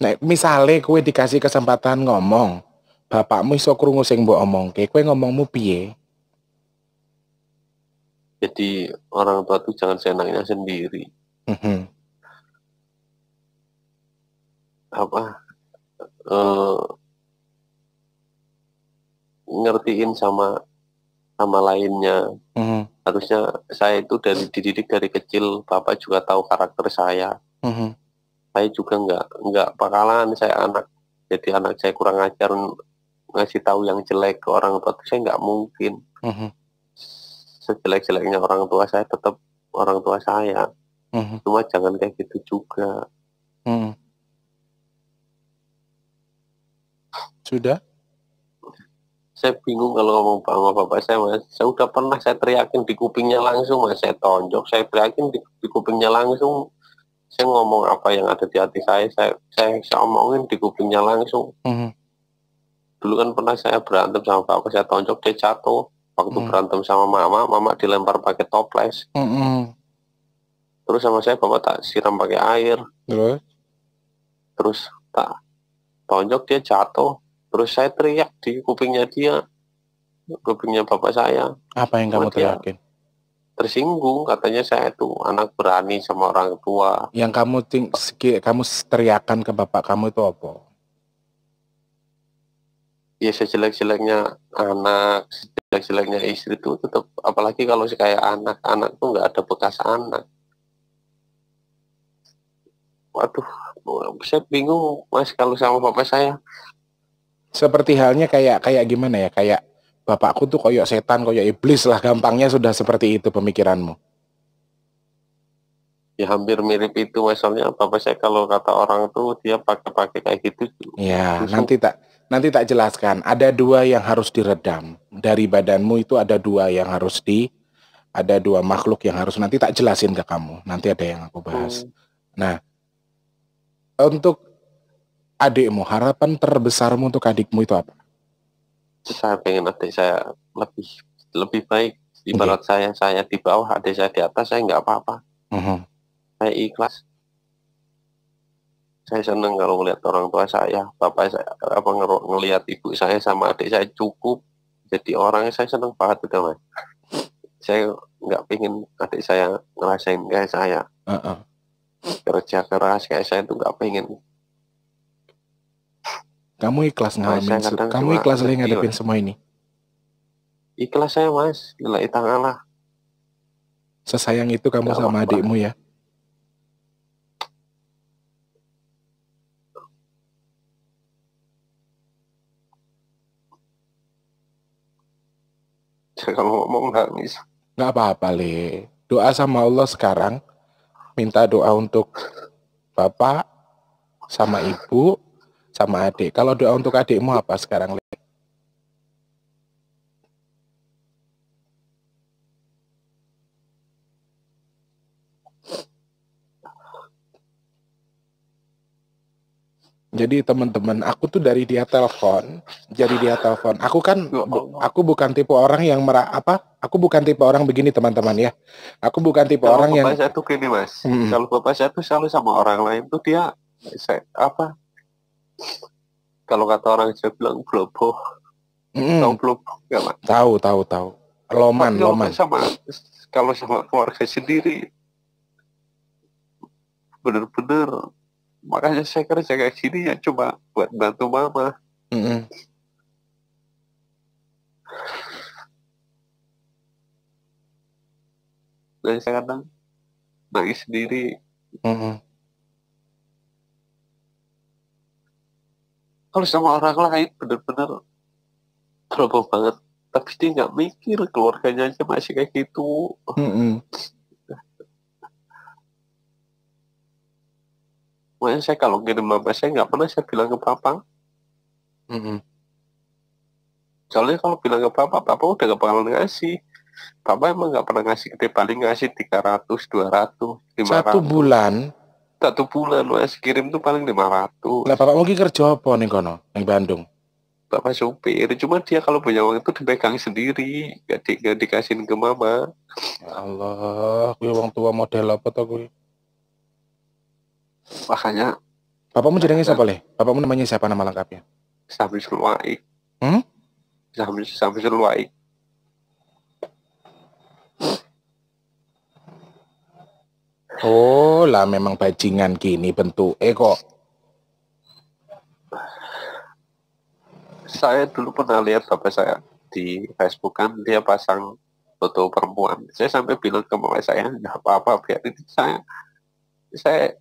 Nek misalnya kue dikasih kesempatan ngomong, bapakmu iso krungu sing mbok omongke, kue ngomongmu piye? Jadi orang tua tuh jangan senangnya sendiri. Mm-hmm. Apa? Eh, ngertiin sama sama lainnya. Mm-hmm. Harusnya saya itu dari dididik dari kecil, bapak juga tahu karakter saya. Mm-hmm. Saya juga nggak nggak bakalan saya anak jadi anak saya kurang ajar ngasih tahu yang jelek ke orang tua itu saya nggak mungkin. Mm-hmm. Sejelek-jeleknya orang tua saya tetap orang tua saya. Mm-hmm. Cuma jangan kayak gitu juga. Mm-hmm. Sudah? saya bingung kalau ngomong sama bapak saya mas saya udah pernah saya teriakin di kupingnya langsung mas saya tonjok saya teriakin di, di kupingnya langsung saya ngomong apa yang ada di hati saya saya saya, saya omongin di kupingnya langsung mm-hmm. dulu kan pernah saya berantem sama bapak saya tonjok dia jatuh waktu mm-hmm. berantem sama mama mama dilempar pakai toples mm-hmm. terus sama saya bapak tak siram pakai air terus terus tak tonjok dia jatuh Terus saya teriak di kupingnya dia, kupingnya bapak saya. Apa yang kamu teriakin? Tersinggung katanya saya itu anak berani sama orang tua. Yang kamu ting kamu teriakan ke bapak kamu itu apa? Ya sejelek-jeleknya anak, sejelek-jeleknya istri itu tetap apalagi kalau kayak anak-anak tuh nggak ada bekas anak. Waduh, saya bingung mas kalau sama bapak saya seperti halnya kayak kayak gimana ya kayak bapakku tuh koyok setan koyok iblis lah gampangnya sudah seperti itu pemikiranmu ya hampir mirip itu misalnya apa saya kalau kata orang tuh dia pakai-pakai kayak gitu ya nanti tak nanti tak jelaskan ada dua yang harus diredam dari badanmu itu ada dua yang harus di ada dua makhluk yang harus nanti tak jelasin ke kamu nanti ada yang aku bahas hmm. nah untuk adikmu, harapan terbesarmu untuk adikmu itu apa? Saya pengen adik saya lebih lebih baik. Ibarat okay. saya saya di bawah, adik saya di atas, saya nggak apa-apa. Uh-huh. Saya ikhlas. Saya seneng kalau melihat orang tua saya, bapak saya apa ngelihat ibu saya sama adik saya cukup. Jadi orangnya saya seneng banget itu mas. saya nggak pengen adik saya ngerasain kayak saya. Uh-uh. Kerja keras kayak saya itu nggak pengen kamu ikhlas nah, ngalamin, se- kamu ikhlas lagi ngadepin semua ini. Ikhlas saya mas, nilai Allah. Sesayang itu kamu Gak sama apa. adikmu ya? kalau ngomong nangis. Nggak apa-apa, Le. Doa sama Allah sekarang. Minta doa untuk Bapak sama Ibu sama adik. Kalau doa untuk adikmu apa sekarang? Jadi teman-teman, aku tuh dari dia telepon, jadi dia telepon. Aku kan, bu, aku bukan tipe orang yang merah apa? Aku bukan tipe orang begini teman-teman ya. Aku bukan tipe kalau orang bapak yang. Kalau saya tuh gini mas, hmm. kalau bapak satu selalu sama orang lain tuh dia saya, apa? kalau kata orang saya bilang blobo mm. tahu blobo nggak mas? tahu tahu tahu loman Tapi loman sama kalau sama keluarga sendiri benar-benar. makanya saya kerja kayak gini ya cuma buat bantu mama mm -hmm. dan saya kadang nangis sendiri mm -hmm. kalau sama orang lain bener-bener trouble banget tapi dia nggak mikir keluarganya aja masih kayak gitu mm -hmm. Makanya saya kalau kirim mama saya nggak pernah saya bilang ke papa. Mm -hmm. Soalnya kalau bilang ke papa, papa udah gak bakal ngasih. Papa emang nggak pernah ngasih gede, paling ngasih 300, 200, 500. Satu bulan satu bulan wes kirim tuh paling lima ratus Nah, bapak mungkin kerja apa nih kono yang Bandung bapak supir cuma dia kalau punya uang itu dipegang sendiri gak, di, gak dikasihin ke mama ya Allah gue uang tua model apa tuh gue makanya mau jenenge siapa leh bapakmu namanya siapa nama lengkapnya Sambil Waik hmm Sambil Sambil Waik Oh lah memang bajingan gini bentuk. Eh kok. Saya dulu pernah lihat bapak saya di Facebook kan dia pasang foto perempuan. Saya sampai bilang ke mama saya nggak apa-apa ini saya saya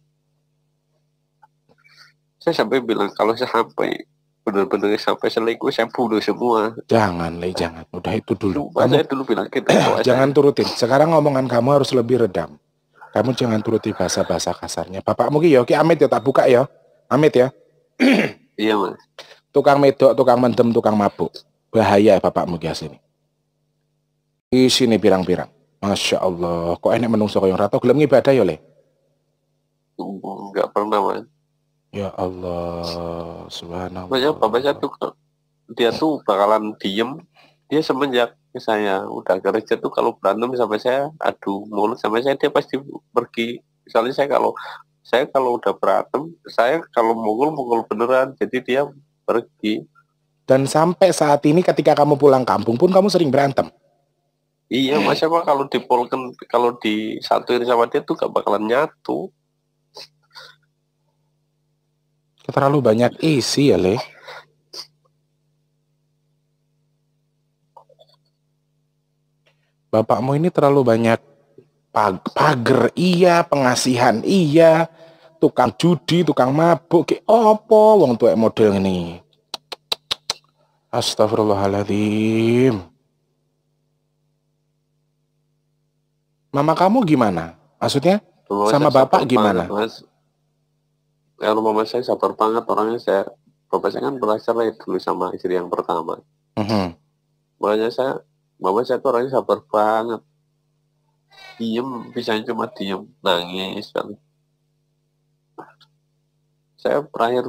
saya sampai bilang kalau saya sampai benar-benar sampai selingkuh saya bunuh semua. Jangan, Le, jangan. Udah itu dulu. Lupa kamu, saya dulu bilang gitu. jangan saya. turutin. Sekarang omongan kamu harus lebih redam kamu jangan turuti bahasa-bahasa kasarnya. Bapakmu ki yo ya, ki amit ya tak buka ya. Amit ya. iya, Mas. Tukang medok, tukang mendem, tukang mabuk. Bahaya ya bapakmu ki Di sini pirang-pirang. Masya Allah, kok enak menungso koyo rata gelem ibadah yo, ya, Le? Enggak pernah, Mas. Ya Allah, subhanallah. Banyak bapak tuh, dia tuh bakalan diem. Dia semenjak ke saya udah kerja tuh kalau berantem sampai saya aduh mulut sampai saya dia pasti pergi misalnya saya kalau saya kalau udah berantem saya kalau mukul mukul beneran jadi dia pergi dan sampai saat ini ketika kamu pulang kampung pun kamu sering berantem iya hmm. mas apa kalau dipolken kalau disatuin sama dia tuh gak bakalan nyatu terlalu banyak isi ya leh bapakmu ini terlalu banyak pag pager iya, pengasihan iya, tukang judi, tukang mabuk, ke opo wong tuwek model ini. Astagfirullahaladzim. Mama kamu gimana? Maksudnya sama bapak gimana? Banget, mas. ya mama saya sabar banget orangnya saya bapak saya kan pernah lagi dulu sama istri yang pertama. Mm -hmm. Makanya saya mama saya tuh orangnya sabar banget diem bisanya cuma diem nangis kan saya terakhir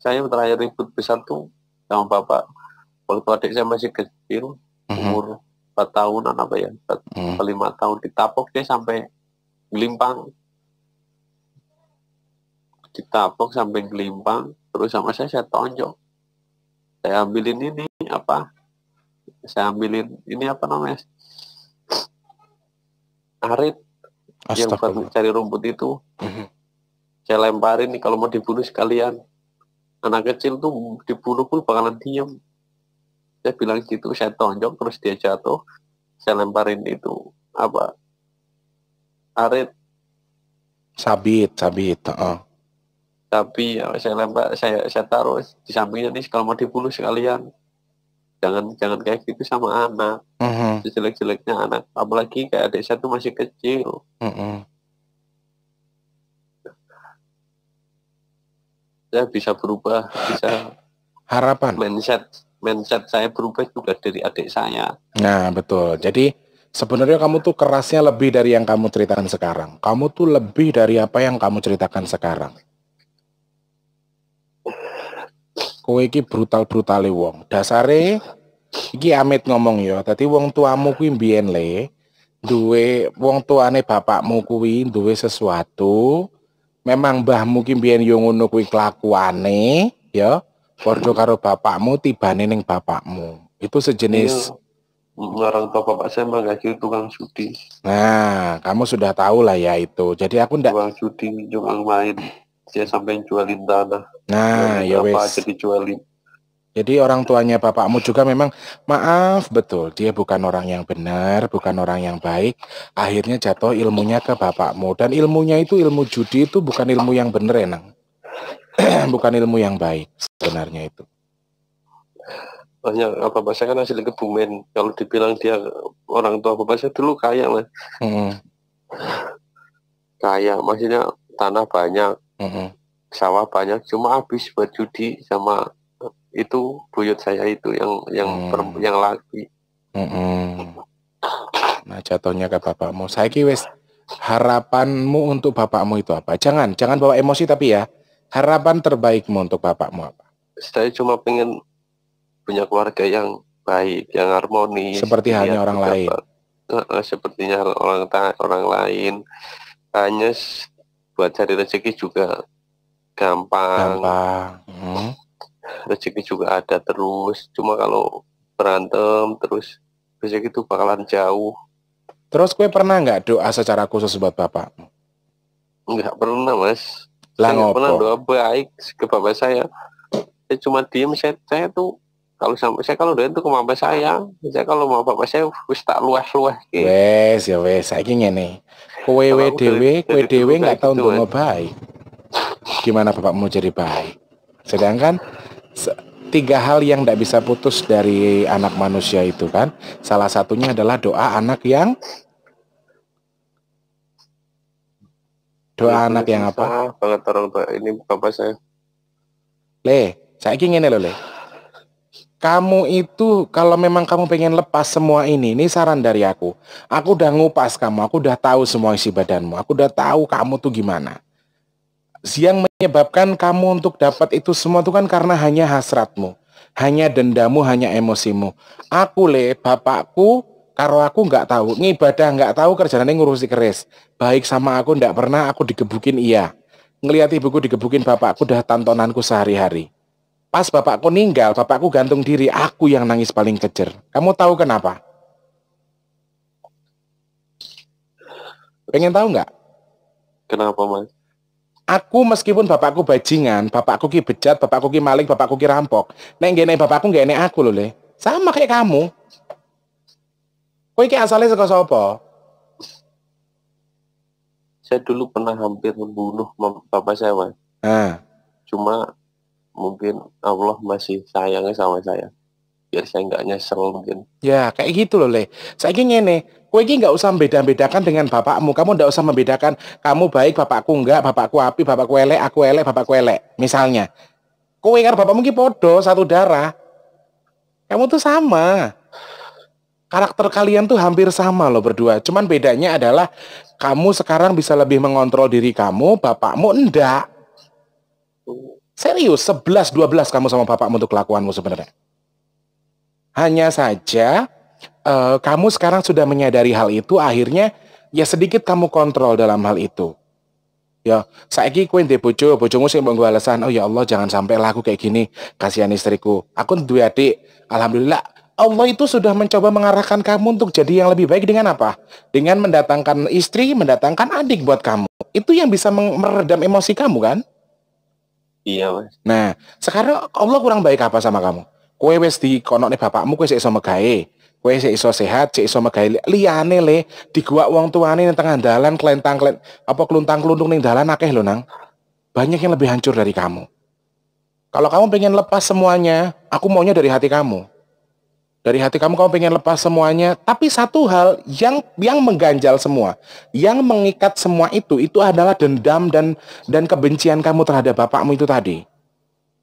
saya terakhir ribut besar tuh sama bapak waktu adik saya masih kecil mm-hmm. umur 4 tahunan apa ya 4, mm-hmm. 5 tahun ditapok dia sampai gelimpang ditapok sampai gelimpang terus sama saya saya tonjok saya ambilin ini apa saya ambilin ini apa namanya arit yang buat cari rumput itu mm-hmm. saya lemparin nih kalau mau dibunuh sekalian anak kecil tuh dibunuh pun bakalan diem saya bilang gitu saya tonjok terus dia jatuh saya lemparin itu apa arit sabit sabit uh. tapi ya, saya lempar saya saya taruh di sampingnya nih kalau mau dibunuh sekalian jangan jangan kayak gitu sama anak mm-hmm. jelek jeleknya anak apalagi kayak adik saya tuh masih kecil mm-hmm. saya bisa berubah bisa harapan mindset mindset saya berubah juga dari adik saya nah betul jadi sebenarnya kamu tuh kerasnya lebih dari yang kamu ceritakan sekarang kamu tuh lebih dari apa yang kamu ceritakan sekarang kowe iki brutal-brutale wong. Dasare iki Amit ngomong ya, tadi wong tuamu kuwi mbiyen le duwe wong tuane bapakmu kuwi duwe sesuatu memang mbahmu ki mbiyen yo ngono kuwi kelakuane ya padha karo bapakmu tibane ning bapakmu itu sejenis orang iya. tua bapak saya menggaji tukang judi nah kamu sudah tahu lah ya itu jadi aku ndak tukang judi tukang main dia sampai jualin tanah. Nah, ya wes. Apa jadi jualin. Jadi orang tuanya bapakmu juga memang maaf betul dia bukan orang yang benar, bukan orang yang baik. Akhirnya jatuh ilmunya ke bapakmu dan ilmunya itu ilmu judi itu bukan ilmu yang benar enang. bukan ilmu yang baik sebenarnya itu. Banyak apa bahasa kan hasil kebumen. Kalau dibilang dia orang tua bapak saya dulu kaya lah. Hmm. Kaya maksudnya tanah banyak, hmm sawah banyak cuma habis buat judi sama eh, itu buyut saya itu yang yang mm. Mm-hmm. per, yang lagi. mm-hmm. nah jatuhnya ke bapakmu saya wes harapanmu untuk bapakmu itu apa jangan jangan bawa emosi tapi ya harapan terbaikmu untuk bapakmu apa saya cuma pengen punya keluarga yang baik yang harmonis seperti hanya orang lain eh, eh, sepertinya orang orang lain hanya buat cari rezeki juga gampang, gampang. Hmm. rezeki juga ada terus cuma kalau berantem terus rezeki itu bakalan jauh terus gue pernah nggak doa secara khusus buat bapak nggak pernah mas lah saya pernah doa baik ke bapak saya saya cuma diem saya, saya tuh kalau sampai saya kalau doain tuh ke mama saya saya kalau mau bapak saya wis tak luas luas gitu wes ya wes saya ingin nih kowe we dewe kowe dewe nggak tahu untuk baik gimana bapak mau jadi baik sedangkan tiga hal yang tidak bisa putus dari anak manusia itu kan salah satunya adalah doa anak yang doa ini iya, anak yang apa banget orang ini bapak saya le saya ingin ini loh le kamu itu kalau memang kamu pengen lepas semua ini, ini saran dari aku. Aku udah ngupas kamu, aku udah tahu semua isi badanmu, aku udah tahu kamu tuh gimana. Siang menyebabkan kamu untuk dapat itu semua itu kan karena hanya hasratmu, hanya dendamu, hanya emosimu. Aku le, bapakku, karo aku nggak tahu, ngibadah nggak tahu kerjaannya ngurusi keris. Baik sama aku nggak pernah, aku digebukin iya. Ngeliat ibuku digebukin bapakku udah tontonanku sehari-hari Pas bapakku ninggal, bapakku gantung diri, aku yang nangis paling kejer. Kamu tahu kenapa? Pengen tahu nggak? Kenapa, Mas? Aku meskipun bapakku bajingan, bapakku ki bejat, bapakku ki maling, bapakku ki rampok. Nek gene bapakku gene aku loh, Le. Sama kayak kamu. Kowe iki asale saka sapa? Saya dulu pernah hampir membunuh bapak saya, Mas. Ah. Cuma mungkin Allah masih sayangnya sama saya biar saya nggak nyesel mungkin ya kayak gitu loh le saya ini Kue ini nggak usah beda bedakan dengan bapakmu. Kamu nggak usah membedakan kamu baik bapakku nggak, bapakku api, bapakku elek, aku elek, bapakku elek. Misalnya, kowe kan bapakmu ki podo satu darah. Kamu tuh sama. Karakter kalian tuh hampir sama loh berdua. Cuman bedanya adalah kamu sekarang bisa lebih mengontrol diri kamu, bapakmu enggak. Hmm. Serius, 11-12 kamu sama bapakmu untuk kelakuanmu sebenarnya. Hanya saja, uh, kamu sekarang sudah menyadari hal itu, akhirnya ya sedikit kamu kontrol dalam hal itu. Ya, saiki kowe ndek bojo, bojomu sing mbok alasan, oh ya Allah jangan sampai laku kayak gini, kasihan istriku. Aku duwe adik, alhamdulillah Allah itu sudah mencoba mengarahkan kamu untuk jadi yang lebih baik dengan apa? Dengan mendatangkan istri, mendatangkan adik buat kamu. Itu yang bisa meredam emosi kamu kan? Iya, Mas. Nah, sekarang Allah kurang baik apa sama kamu? Kue Kowe wis dikonokne bapakmu kue sik iso megahe. Kowe sik iso sehat, sik iso megahe liyane le gua wong tuane ning tengah dalan kelentang klen apa kluntang-kluntung ning dalan akeh lho, Nang. Banyak yang lebih hancur dari kamu. Kalau kamu pengen lepas semuanya, aku maunya dari hati kamu dari hati kamu kamu pengen lepas semuanya tapi satu hal yang yang mengganjal semua yang mengikat semua itu itu adalah dendam dan dan kebencian kamu terhadap bapakmu itu tadi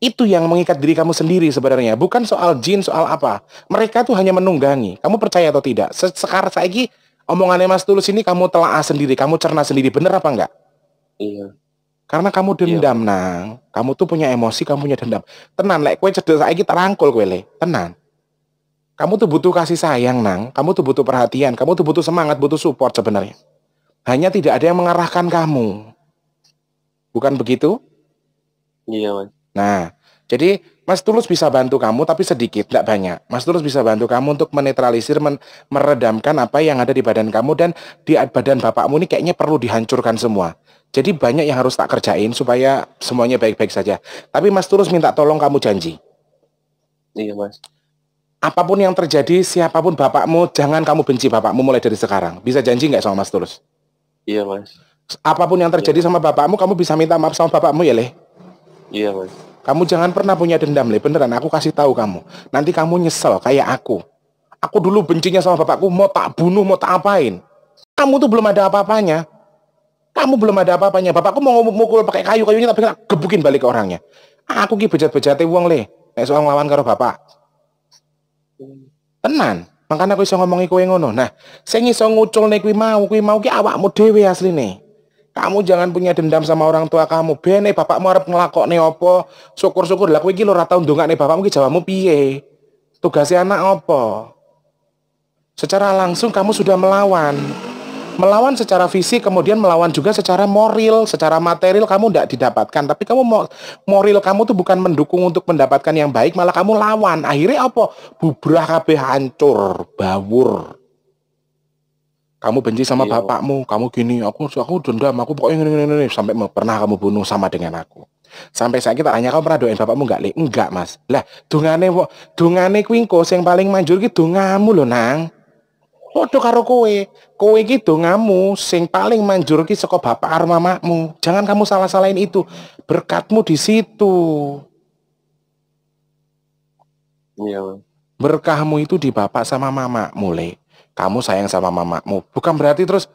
itu yang mengikat diri kamu sendiri sebenarnya bukan soal jin soal apa mereka tuh hanya menunggangi kamu percaya atau tidak sekarang saya ini omongannya mas tulus ini kamu telaah sendiri kamu cerna sendiri bener apa enggak iya karena kamu iya. dendam iya. nang kamu tuh punya emosi kamu punya dendam tenan lek kue cedek saya kita terangkul kue le tenan kamu tuh butuh kasih sayang, Nang. Kamu tuh butuh perhatian, kamu tuh butuh semangat, butuh support sebenarnya. Hanya tidak ada yang mengarahkan kamu. Bukan begitu? Iya, Mas. Nah, jadi Mas Tulus bisa bantu kamu tapi sedikit, tidak banyak. Mas Tulus bisa bantu kamu untuk menetralisir, men meredamkan apa yang ada di badan kamu dan di badan bapakmu ini kayaknya perlu dihancurkan semua. Jadi banyak yang harus tak kerjain supaya semuanya baik-baik saja. Tapi Mas Tulus minta tolong kamu janji. Iya, Mas apapun yang terjadi, siapapun bapakmu, jangan kamu benci bapakmu mulai dari sekarang. Bisa janji nggak sama Mas Tulus? Iya, Mas. Apapun yang terjadi iya. sama bapakmu, kamu bisa minta maaf sama bapakmu ya, Leh? Iya, Mas. Kamu jangan pernah punya dendam, Leh. Beneran, aku kasih tahu kamu. Nanti kamu nyesel kayak aku. Aku dulu bencinya sama bapakku, mau tak bunuh, mau tak apain. Kamu tuh belum ada apa-apanya. Kamu belum ada apa-apanya. Bapakku mau mukul pakai kayu, kayunya tapi gebukin balik ke orangnya. Aku ki bejat bejatnya uang, Leh. Nek soal ngelawan karo bapak. Tenan. Makanya aku bisa ngomongi kowe ngono. Nah, saya ngisong ngucul nih kue mau, kue mau ki awakmu asli nih. Kamu jangan punya dendam sama orang tua kamu. Bene bapakmu ngelakok nih apa? Syukur-syukur lah kowe gilo rata ora nih nih bapakmu ki jawabmu piye? Tugasnya anak opo. Secara langsung kamu sudah melawan melawan secara fisik kemudian melawan juga secara moral secara material kamu tidak didapatkan tapi kamu moral kamu tuh bukan mendukung untuk mendapatkan yang baik malah kamu lawan akhirnya apa bubrah kabeh hancur bawur kamu benci sama iya, bapakmu, kamu gini, aku aku dendam, aku pokoknya ini, ini, ini. sampai pernah kamu bunuh sama dengan aku. Sampai saya kita tanya kamu pernah doain bapakmu enggak, Enggak, Mas. Lah, dungane dungane kuingko yang paling manjur gitu dungamu loh, Nang. Podo karo kowe. Kowe gitu, dongamu sing paling manjur ki saka bapak karo mamamu. Jangan kamu salah-salahin itu. Berkatmu di situ. Iya. Berkahmu itu di bapak sama mama mulai. Kamu sayang sama mamamu. Bukan berarti terus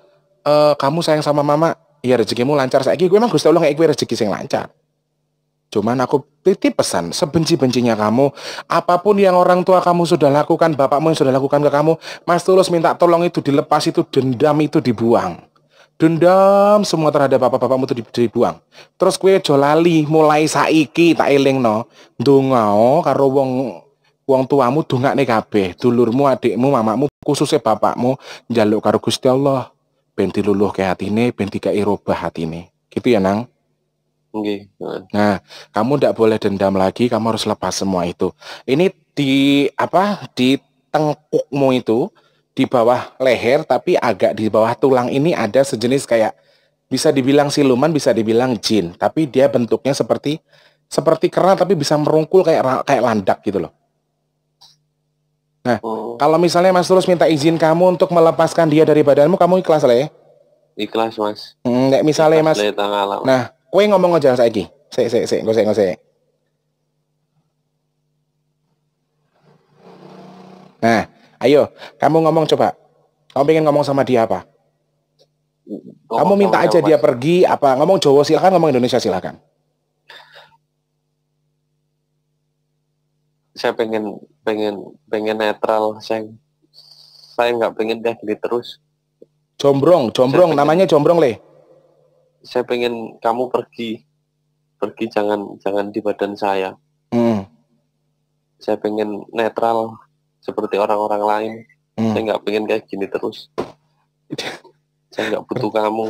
uh, kamu sayang sama mama, ya rezekimu lancar saiki. Gue emang gue Allah kayak gue rezeki sing lancar. Cuman aku titip pesan, sebenci-bencinya kamu, apapun yang orang tua kamu sudah lakukan, bapakmu yang sudah lakukan ke kamu, Mas Tulus minta tolong itu dilepas itu, dendam itu dibuang. Dendam semua terhadap bapak-bapakmu itu dibuang. Terus kue jolali mulai saiki tak eling no, dungao oh, karo wong wong tuamu nih kabeh, dulurmu, adikmu, mamamu khususnya bapakmu jaluk karo Gusti Allah benti luluh hati ini, benti ke dikai hati ini. Gitu ya, Nang. Okay. Nah, kamu tidak boleh dendam lagi, kamu harus lepas semua itu. Ini di apa? Di tengkukmu itu di bawah leher tapi agak di bawah tulang ini ada sejenis kayak bisa dibilang siluman, bisa dibilang jin, tapi dia bentuknya seperti seperti kera tapi bisa merungkul kayak kayak landak gitu loh. Nah, oh. kalau misalnya Mas Tulus minta izin kamu untuk melepaskan dia dari badanmu, kamu ikhlas lah ya? Ikhlas, Mas. Hmm, misalnya ikhlas Mas. Ya, nah, kue ngomong aja saiki. Sik sik sik, engko sik saya. Nah, ayo kamu ngomong coba. Kamu pengen ngomong sama dia apa? kamu minta aja dia pergi apa? Ngomong Jawa silakan, ngomong Indonesia silakan. Saya pengen pengen pengen netral, saya saya nggak pengen dia gini gitu terus. Jombrong, jombrong, namanya jombrong leh saya pengen kamu pergi pergi jangan jangan di badan saya hmm. saya pengen netral seperti orang-orang lain hmm. saya nggak pengen kayak gini terus saya nggak butuh kamu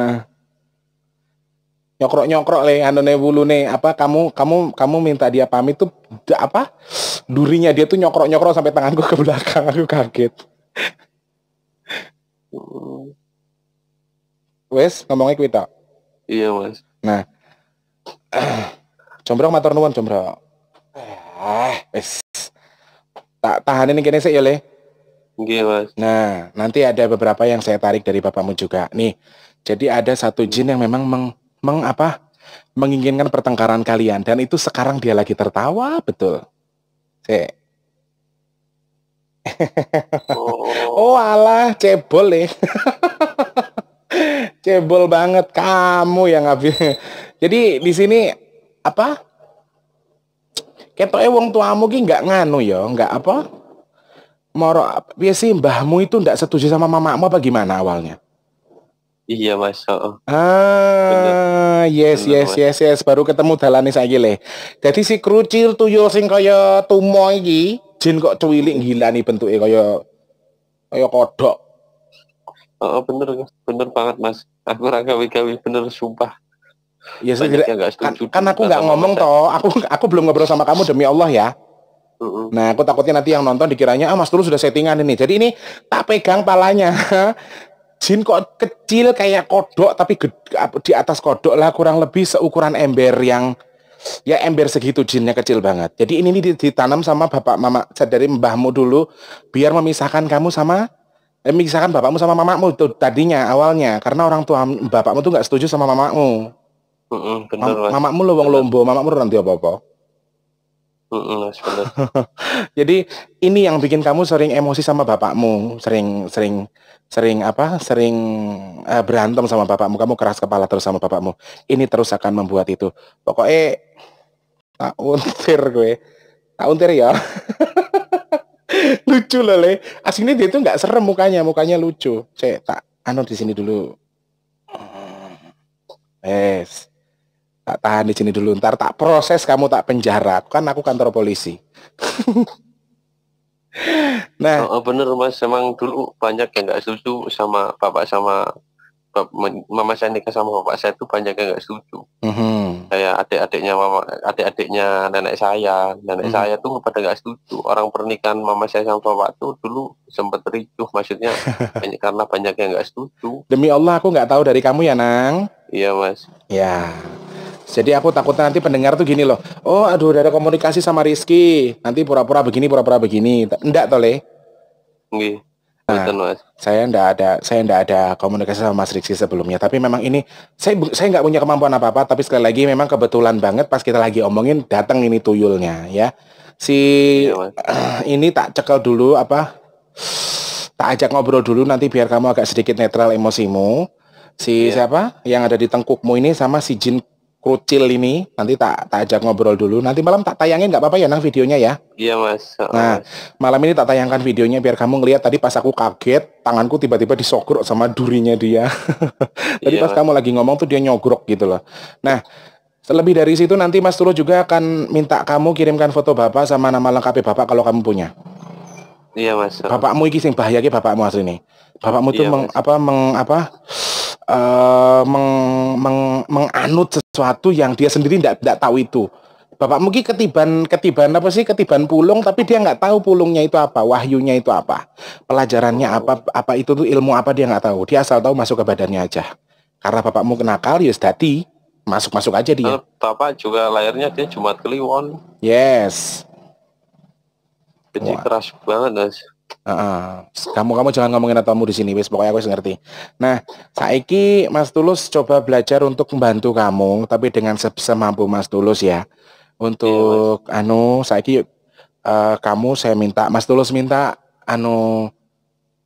uh. nyokro nyokro le anone bulu nih apa kamu kamu kamu minta dia pamit tuh apa durinya dia tuh nyokro nyokro sampai tanganku ke belakang aku kaget hmm wes ngomongnya kita Iya, Mas. Nah. Jombrong matur nuwun, Jombrong. Ah, eh, wes. Tak tahanin ini kini ya, Le. iya Mas. Nah, nanti ada beberapa yang saya tarik dari bapakmu juga. Nih. Jadi ada satu jin yang memang meng, meng apa? menginginkan pertengkaran kalian dan itu sekarang dia lagi tertawa betul. Si. oh. oh alah cebol nih. Cebol banget kamu yang habis. Jadi di sini apa? Ketoke wong tuamu ki nggak nganu yo, ya, nggak apa? Moro apa sih mbahmu itu ndak setuju sama mamamu apa gimana awalnya? Iya mas. Ah, Bener. yes Bener, yes yes yes. Baru ketemu dalane saja leh. Jadi si krucil tuyo sing kaya tu iki, jin kok cuwilik gila nih bentuknya kaya kaya kodok. Oh, bener, bener banget mas. Aku ragawi kawi, bener, sumpah. Ya, saya yang kan, kan aku nggak ngomong toh, aku aku belum ngobrol sama kamu demi Allah ya. Nah, aku takutnya nanti yang nonton dikiranya, ah Mas Tulus sudah settingan ini. Jadi ini tak pegang palanya. Jin kok kecil kayak kodok tapi di atas kodok lah kurang lebih seukuran ember yang ya ember segitu jinnya kecil banget. Jadi ini, ini ditanam sama bapak mama dari mbahmu dulu biar memisahkan kamu sama eh, misalkan bapakmu sama mamamu itu tadinya awalnya karena orang tua bapakmu tuh nggak setuju sama mamamu mm -mm, Ma mamamu lo wong lombo mamamu nanti apa apa Mm -mm, Jadi ini yang bikin kamu sering emosi sama bapakmu, sering sering sering apa? Sering uh, berantem sama bapakmu. Kamu keras kepala terus sama bapakmu. Ini terus akan membuat itu. Pokoknya tak untir gue. Tak untir ya. lucu loh le aslinya dia itu nggak serem mukanya mukanya lucu cek tak anu di sini dulu es tak tahan di sini dulu ntar tak proses kamu tak penjara kan aku kantor polisi nah oh, oh, bener mas emang dulu banyak yang nggak setuju sama bapak sama Mama saya nikah sama bapak saya itu banyak yang nggak setuju. Mm-hmm. Kayak adik-adiknya mama, adik-adiknya nenek saya, nenek mm-hmm. saya tuh pada nggak setuju. Orang pernikahan mama saya sama bapak tuh dulu sempat ricuh, maksudnya banyak, karena banyak yang nggak setuju. Demi Allah aku nggak tahu dari kamu ya Nang. Iya mas. Ya. Jadi aku takut nanti pendengar tuh gini loh. Oh, aduh, ada komunikasi sama Rizky. Nanti pura-pura begini, pura-pura begini. Enggak, toleh. Nggih. Nah, saya ndak ada saya ndak ada komunikasi sama Mas Rizky sebelumnya tapi memang ini saya saya nggak punya kemampuan apa-apa tapi sekali lagi memang kebetulan banget pas kita lagi omongin datang ini tuyulnya ya si ya, ini tak cekal dulu apa tak ajak ngobrol dulu nanti biar kamu agak sedikit netral emosimu si ya. siapa yang ada di tengkukmu ini sama si jin Kucil ini nanti tak tak ajak ngobrol dulu. Nanti malam tak tayangin nggak apa-apa ya nang videonya ya? Iya mas. nah malam ini tak tayangkan videonya biar kamu ngeliat tadi pas aku kaget tanganku tiba-tiba disogrok sama durinya dia. tadi iya, pas mas. kamu lagi ngomong tuh dia nyogrok gitu loh. Nah lebih dari situ nanti Mas Tulu juga akan minta kamu kirimkan foto bapak sama nama lengkapnya bapak kalau kamu punya. Iya mas. Bapakmu iki sing bahaya bapakmu asli nih. Bapakmu iya, tuh meng, apa meng apa uh, meng, meng, menganut sesuatu yang dia sendiri tidak tahu itu. Bapak mungkin ketiban ketiban apa sih ketiban pulung tapi dia nggak tahu pulungnya itu apa wahyunya itu apa pelajarannya oh. apa apa itu tuh ilmu apa dia nggak tahu dia asal tahu masuk ke badannya aja karena bapak bapakmu kenakal yes ya tadi masuk masuk aja dia bapak juga lahirnya dia cuma Kliwon yes benci keras banget guys Uh, kamu kamu jangan ngomongin atamu di sini wes pokoknya aku ngerti. Nah, saiki Mas Tulus coba belajar untuk membantu kamu tapi dengan semampu Mas Tulus ya. Untuk yeah, anu saiki uh, kamu saya minta Mas Tulus minta anu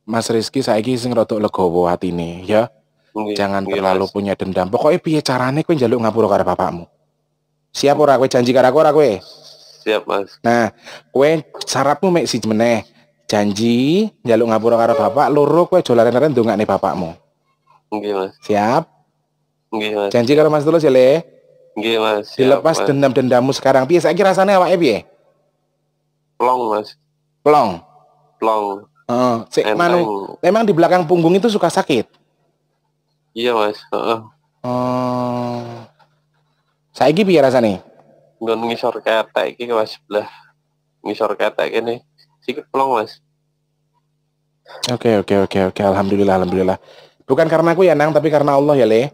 Mas Rizky saiki sing rotok legowo hati ini ya. Okay, iya, jangan yeah, terlalu mas. punya dendam. Pokoknya piye carane kowe njaluk ngapura karo bapakmu. Siap ora kowe janji karo aku ora kowe? Siap, Mas. Nah, kowe sarapmu mek siji meneh janji njaluk ngapura karo bapak loro kowe aja leren-leren ndongakne bapakmu. Nggih, Mas. Siap? Nggih, Mas. Janji karo Mas Tulus ya, Le. Nggih, Mas. Siap, Dilepas dendam-dendammu sekarang piye? Saiki rasane awake piye? Plong, Mas. Plong. Plong. Heeh. Uh, sik manu. Emang di belakang punggung itu suka sakit? Iya, Mas. Heeh. Uh. Uh. Saiki piye rasane? Nggon ngisor ketek iki Mas sebelah. Ngisor ketek ini sedikit pelong mas oke okay, oke okay, oke okay, oke alhamdulillah alhamdulillah bukan karena aku ya nang tapi karena Allah ya le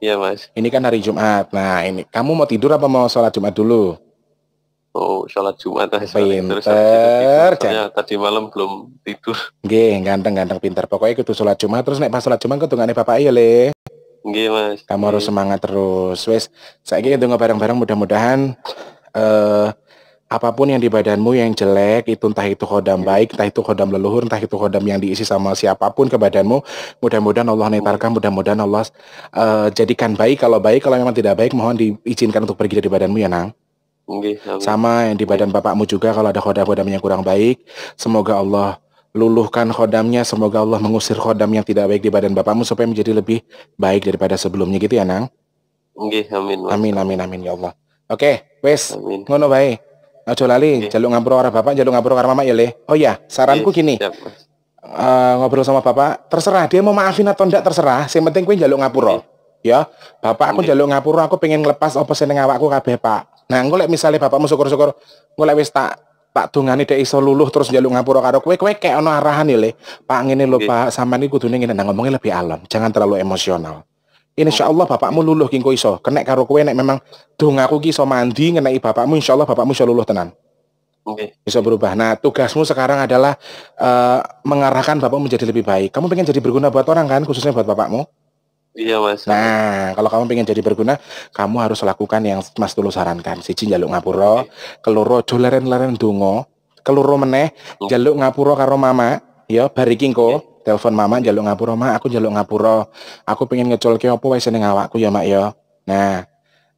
iya mas ini kan hari Jumat nah ini kamu mau tidur apa mau sholat Jumat dulu Oh, sholat Jumat aja. Pinter, soalnya tadi malam belum tidur. Gih ganteng-ganteng pinter. Pokoknya kudu sholat Jumat terus naik pas sholat Jumat ketungane bapak ya, Le. Gih Mas. Kamu Gih. harus semangat terus. Wes, Saya ingin kita bareng-bareng mudah-mudahan eh uh, apapun yang di badanmu yang jelek itu entah itu khodam iya. baik entah itu khodam leluhur entah itu khodam yang diisi sama siapapun ke badanmu mudah-mudahan Allah netarkan iya. mudah-mudahan Allah uh, jadikan baik kalau baik kalau memang tidak baik mohon diizinkan untuk pergi dari badanmu ya nang okay, sama yang di badan bapakmu juga kalau ada khodam-khodam yang kurang baik semoga Allah luluhkan khodamnya semoga Allah mengusir khodam yang tidak baik di badan bapakmu supaya menjadi lebih baik daripada sebelumnya gitu ya nang okay, amin amin amin amin ya Allah oke okay, wes ngono baik Ojo lali, yeah. jaluk ngobrol arah bapak, jaluk ngobrol arah mama ya leh. Oh ya, saranku yeah, gini. Siap, uh, ngobrol sama bapak, terserah dia mau maafin atau enggak terserah. sing penting kuwi jaluk ngapura. Iya. Yeah. Ya, bapak aku yeah. jaluk ngapura, aku pengen ngelepas apa seneng awakku kabeh, Pak. Nah, engko lek misale bapakmu syukur-syukur engko lek wis tak tak dongani dek iso luluh terus jaluk ngapura karo kowe kowe kayak ono arahan ya, Pak ngene lho, iya. Pak, sampean iki kudune ngene nah ngomongnya lebih alam, jangan terlalu emosional insyaallah bapakmu luluh kengko iso kena karo kowe nek memang dongaku aku iso mandi ngenai bapakmu insyaallah bapakmu iso luluh tenan Okay. Bisa berubah. Nah, tugasmu sekarang adalah uh, mengarahkan bapakmu menjadi lebih baik. Kamu pengen jadi berguna buat orang kan, khususnya buat bapakmu? Iya mas. Nah, kalau kamu pengen jadi berguna, kamu harus lakukan yang Mas Tulus sarankan. Siji jaluk ngapuro, okay. keluro leren-leren dungo keluro meneh jaluk ngapuro karo mama, ya bariki okay telepon mama jaluk ngapura mak aku jaluk ngapura aku pengen ke opo wae seneng awakku ya mak ya nah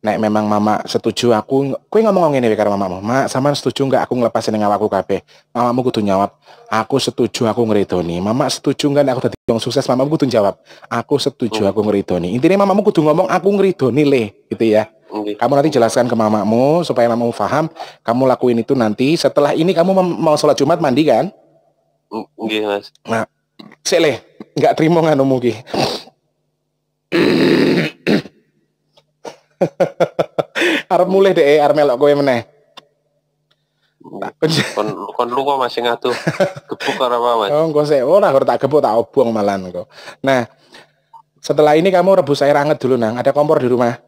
nek memang mama setuju aku kowe ngomong ngene karena mamamu mak sama setuju nggak aku ngelepas seneng awakku kabeh mamamu kudu jawab aku setuju aku ngeritoni mama setuju nggak aku dadi wong sukses mamamu kudu jawab aku setuju aku hmm. ngeritoni intinya mamamu kudu ngomong aku ngeritoni le gitu ya hmm. kamu nanti jelaskan ke mamamu supaya mamamu paham kamu lakuin itu nanti setelah ini kamu mau sholat jumat mandi kan hmm, Nggih, Mas. Nah, Sele, nggak terima nganu mugi. Arab mulai deh, Arab melok kowe meneh. kon kon lu kok masih ngatu gebuk karo apa mas oh kok saya oh kok tak gebuk tak obong malan kok nah setelah ini kamu rebus air hangat dulu nang ada kompor di rumah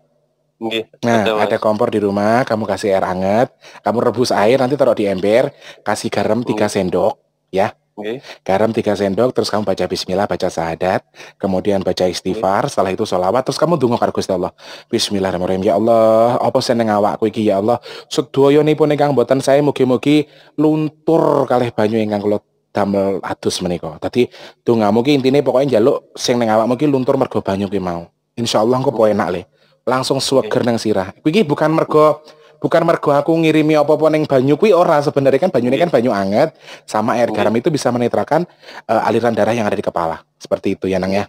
nah ada, ada kompor di rumah kamu kasih air hangat, kamu rebus air nanti taruh di ember kasih garam 3 hmm. sendok ya Okay. Garam 3 sendok, terus kamu baca bismillah, baca sahadat kemudian baca istighfar, okay. setelah itu sholawat, terus kamu dungo karo Gusti Allah. Bismillahirrahmanirrahim. Ya Allah, apa seneng awakku iki ya Allah. Sedoyonipun ingkang boten saya mugi-mugi luntur kalih banyu ingkang kula damel adus menika. Dadi dongamu ki intine pokoke njaluk sing ning awakmu ki luntur mergo banyu ki mau. Insyaallah engko poenak le. Langsung suweger nang sirah. Iki bukan mergo bukan mergo aku ngirimi apa-apa ning banyu kui ora sebenarnya kan banyu ini kan iya. banyu anget sama air iya. garam itu bisa menetralkan uh, eh, aliran darah yang ada di kepala. Seperti itu ya Nang ya.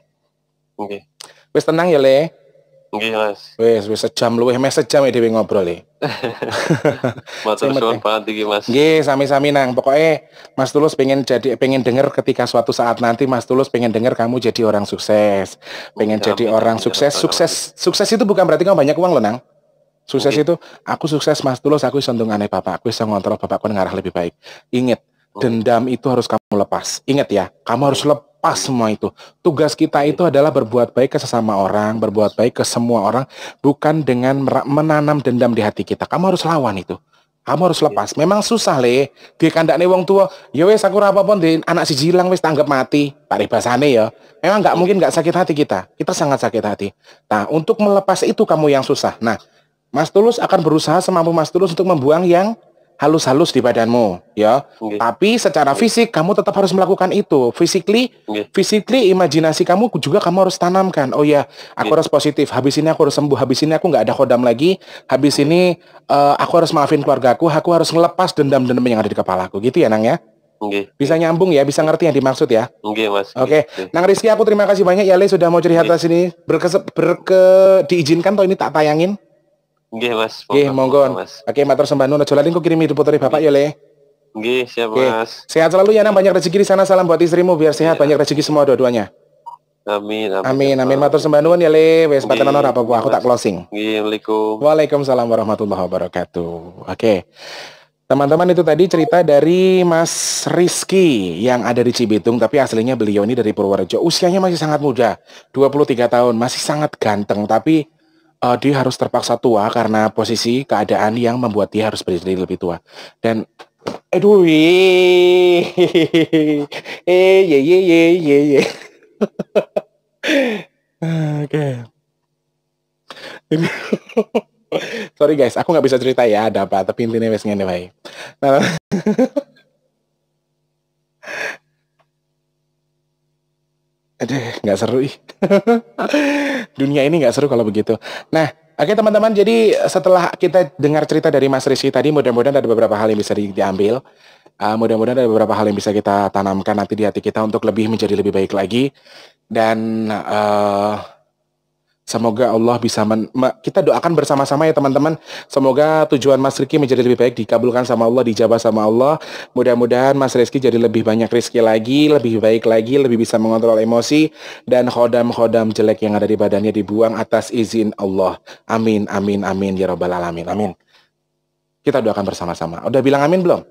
Oke. Wes tenang ya Le. Oke Mas. Wes wis sejam luwih meh sejam ya dhewe ngobrol e. Matur eh. banget iki, Mas. Nggih, sami-sami nang. Pokoknya Mas Tulus pengen jadi pengen denger ketika suatu saat nanti Mas Tulus pengen denger kamu jadi orang sukses. Pengen jadi orang ya sukses. Sukses sukses itu bukan berarti kamu banyak uang loh, Nang. Sukses okay. itu aku sukses Mas Tulus, aku iso aneh bapak, aku bisa ngontrol bapakku ngarah lebih baik. Ingat, okay. dendam itu harus kamu lepas. Ingat ya, kamu harus lepas semua itu. Tugas kita itu adalah berbuat baik ke sesama orang, berbuat baik ke semua orang, bukan dengan menanam dendam di hati kita. Kamu harus lawan itu. Kamu harus iya. lepas. Memang susah le. Di nih wong tua, ya wes aku apa pun di anak si jilang wes tanggap mati. Pak ribasane ya. Memang nggak iya. mungkin nggak sakit hati kita. Kita sangat sakit hati. Nah, untuk melepas itu kamu yang susah. Nah, Mas Tulus akan berusaha semampu Mas Tulus untuk membuang yang halus-halus di badanmu, ya. Okay. Tapi secara fisik kamu tetap harus melakukan itu. Physically, okay. physically imajinasi kamu juga kamu harus tanamkan. Oh ya, aku okay. harus positif. Habis ini aku harus sembuh. Habis ini aku nggak ada kodam lagi. Habis ini uh, aku harus maafin keluargaku. Aku harus melepas dendam-dendam yang ada di kepalaku. Gitu ya, Nang ya. Okay. Bisa nyambung ya, bisa ngerti yang dimaksud ya. Oke, okay, Mas. Oke. Okay. Okay. Nang Rizky aku terima kasih banyak ya Le sudah mau cerita okay. sini. Berke, berke diizinkan toh ini tak tayangin? Nggih, Mas. Nggih, monggo. Oke, matur sembah nuwun. Aja lali kirimi puteri Bapak ya, Le. Nggih, siap, Mas. Sehat selalu ya, nang banyak rezeki di sana. Salam buat istrimu biar sehat, iya. banyak rezeki semua dua-duanya. Amin, amin. Amin, amin. Matur sembah nuwun ya, Le. Wis patenan ora apa-apa, aku tak closing. Nggih, Waalaikumsalam. Waalaikumsalam warahmatullahi wabarakatuh. Oke. Teman-teman itu tadi cerita dari Mas Rizky yang ada di Cibitung tapi aslinya beliau ini dari Purworejo. Usianya masih sangat muda, 23 tahun, masih sangat ganteng tapi uh, dia harus terpaksa tua karena posisi keadaan yang membuat dia harus berdiri lebih tua. Dan aduh, eh ye ye ye ye ye. Oke. Sorry guys, aku nggak bisa cerita ya ada apa, tapi intinya wes ngene baik. Nah, Aduh, nggak seru ih. Dunia ini nggak seru kalau begitu. Nah, Oke teman-teman, jadi setelah kita dengar cerita dari Mas Rizky tadi, mudah-mudahan ada beberapa hal yang bisa di, diambil. Uh, mudah-mudahan ada beberapa hal yang bisa kita tanamkan nanti di hati kita untuk lebih menjadi lebih baik lagi. Dan uh, Semoga Allah bisa men kita doakan bersama-sama ya teman-teman. Semoga tujuan Mas Rizky menjadi lebih baik dikabulkan sama Allah, dijabah sama Allah. Mudah-mudahan Mas Rizky jadi lebih banyak rizki lagi, lebih baik lagi, lebih bisa mengontrol emosi dan khodam-khodam jelek yang ada di badannya dibuang atas izin Allah. Amin, amin, amin ya robbal alamin. Amin. Kita doakan bersama-sama. Udah bilang amin belum?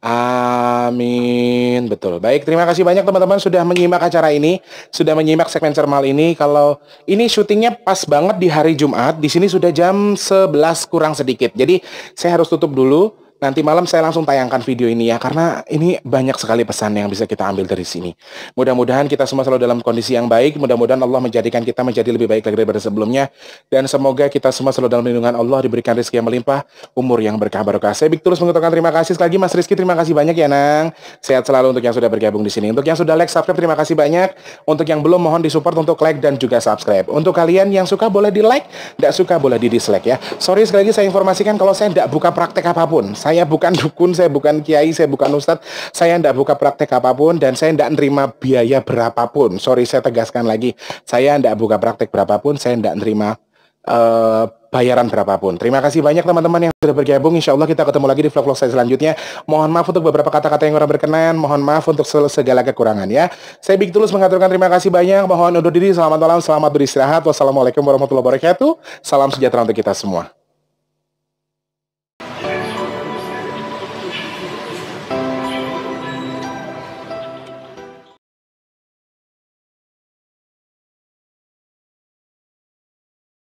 Amin. Betul. Baik, terima kasih banyak teman-teman sudah menyimak acara ini, sudah menyimak segmen cermal ini. Kalau ini syutingnya pas banget di hari Jumat, di sini sudah jam 11 kurang sedikit. Jadi saya harus tutup dulu. Nanti malam saya langsung tayangkan video ini ya, karena ini banyak sekali pesan yang bisa kita ambil dari sini. Mudah-mudahan kita semua selalu dalam kondisi yang baik, mudah-mudahan Allah menjadikan kita menjadi lebih baik lagi daripada sebelumnya, dan semoga kita semua selalu dalam lindungan Allah, diberikan rezeki yang melimpah, umur yang berkah barokah. Saya Bik terus mengucapkan terima kasih sekali lagi Mas Rizky, terima kasih banyak ya Nang. Sehat selalu untuk yang sudah bergabung di sini. Untuk yang sudah like, subscribe, terima kasih banyak. Untuk yang belum, mohon disupport untuk like dan juga subscribe. Untuk kalian yang suka boleh di like, tidak suka boleh di dislike ya. Sorry sekali lagi saya informasikan kalau saya tidak buka praktek apapun. Saya saya bukan dukun, saya bukan kiai, saya bukan ustadz. Saya tidak buka praktek apapun dan saya tidak nerima biaya berapapun. Sorry, saya tegaskan lagi. Saya tidak buka praktek berapapun, saya tidak nerima uh, bayaran berapapun. Terima kasih banyak teman-teman yang sudah bergabung. Insya Allah kita ketemu lagi di vlog-vlog saya selanjutnya. Mohon maaf untuk beberapa kata-kata yang kurang berkenan. Mohon maaf untuk segala kekurangan ya. Saya Big Tulus mengaturkan terima kasih banyak. Mohon undur diri. Selamat malam, selamat beristirahat. Wassalamualaikum warahmatullahi wabarakatuh. Salam sejahtera untuk kita semua.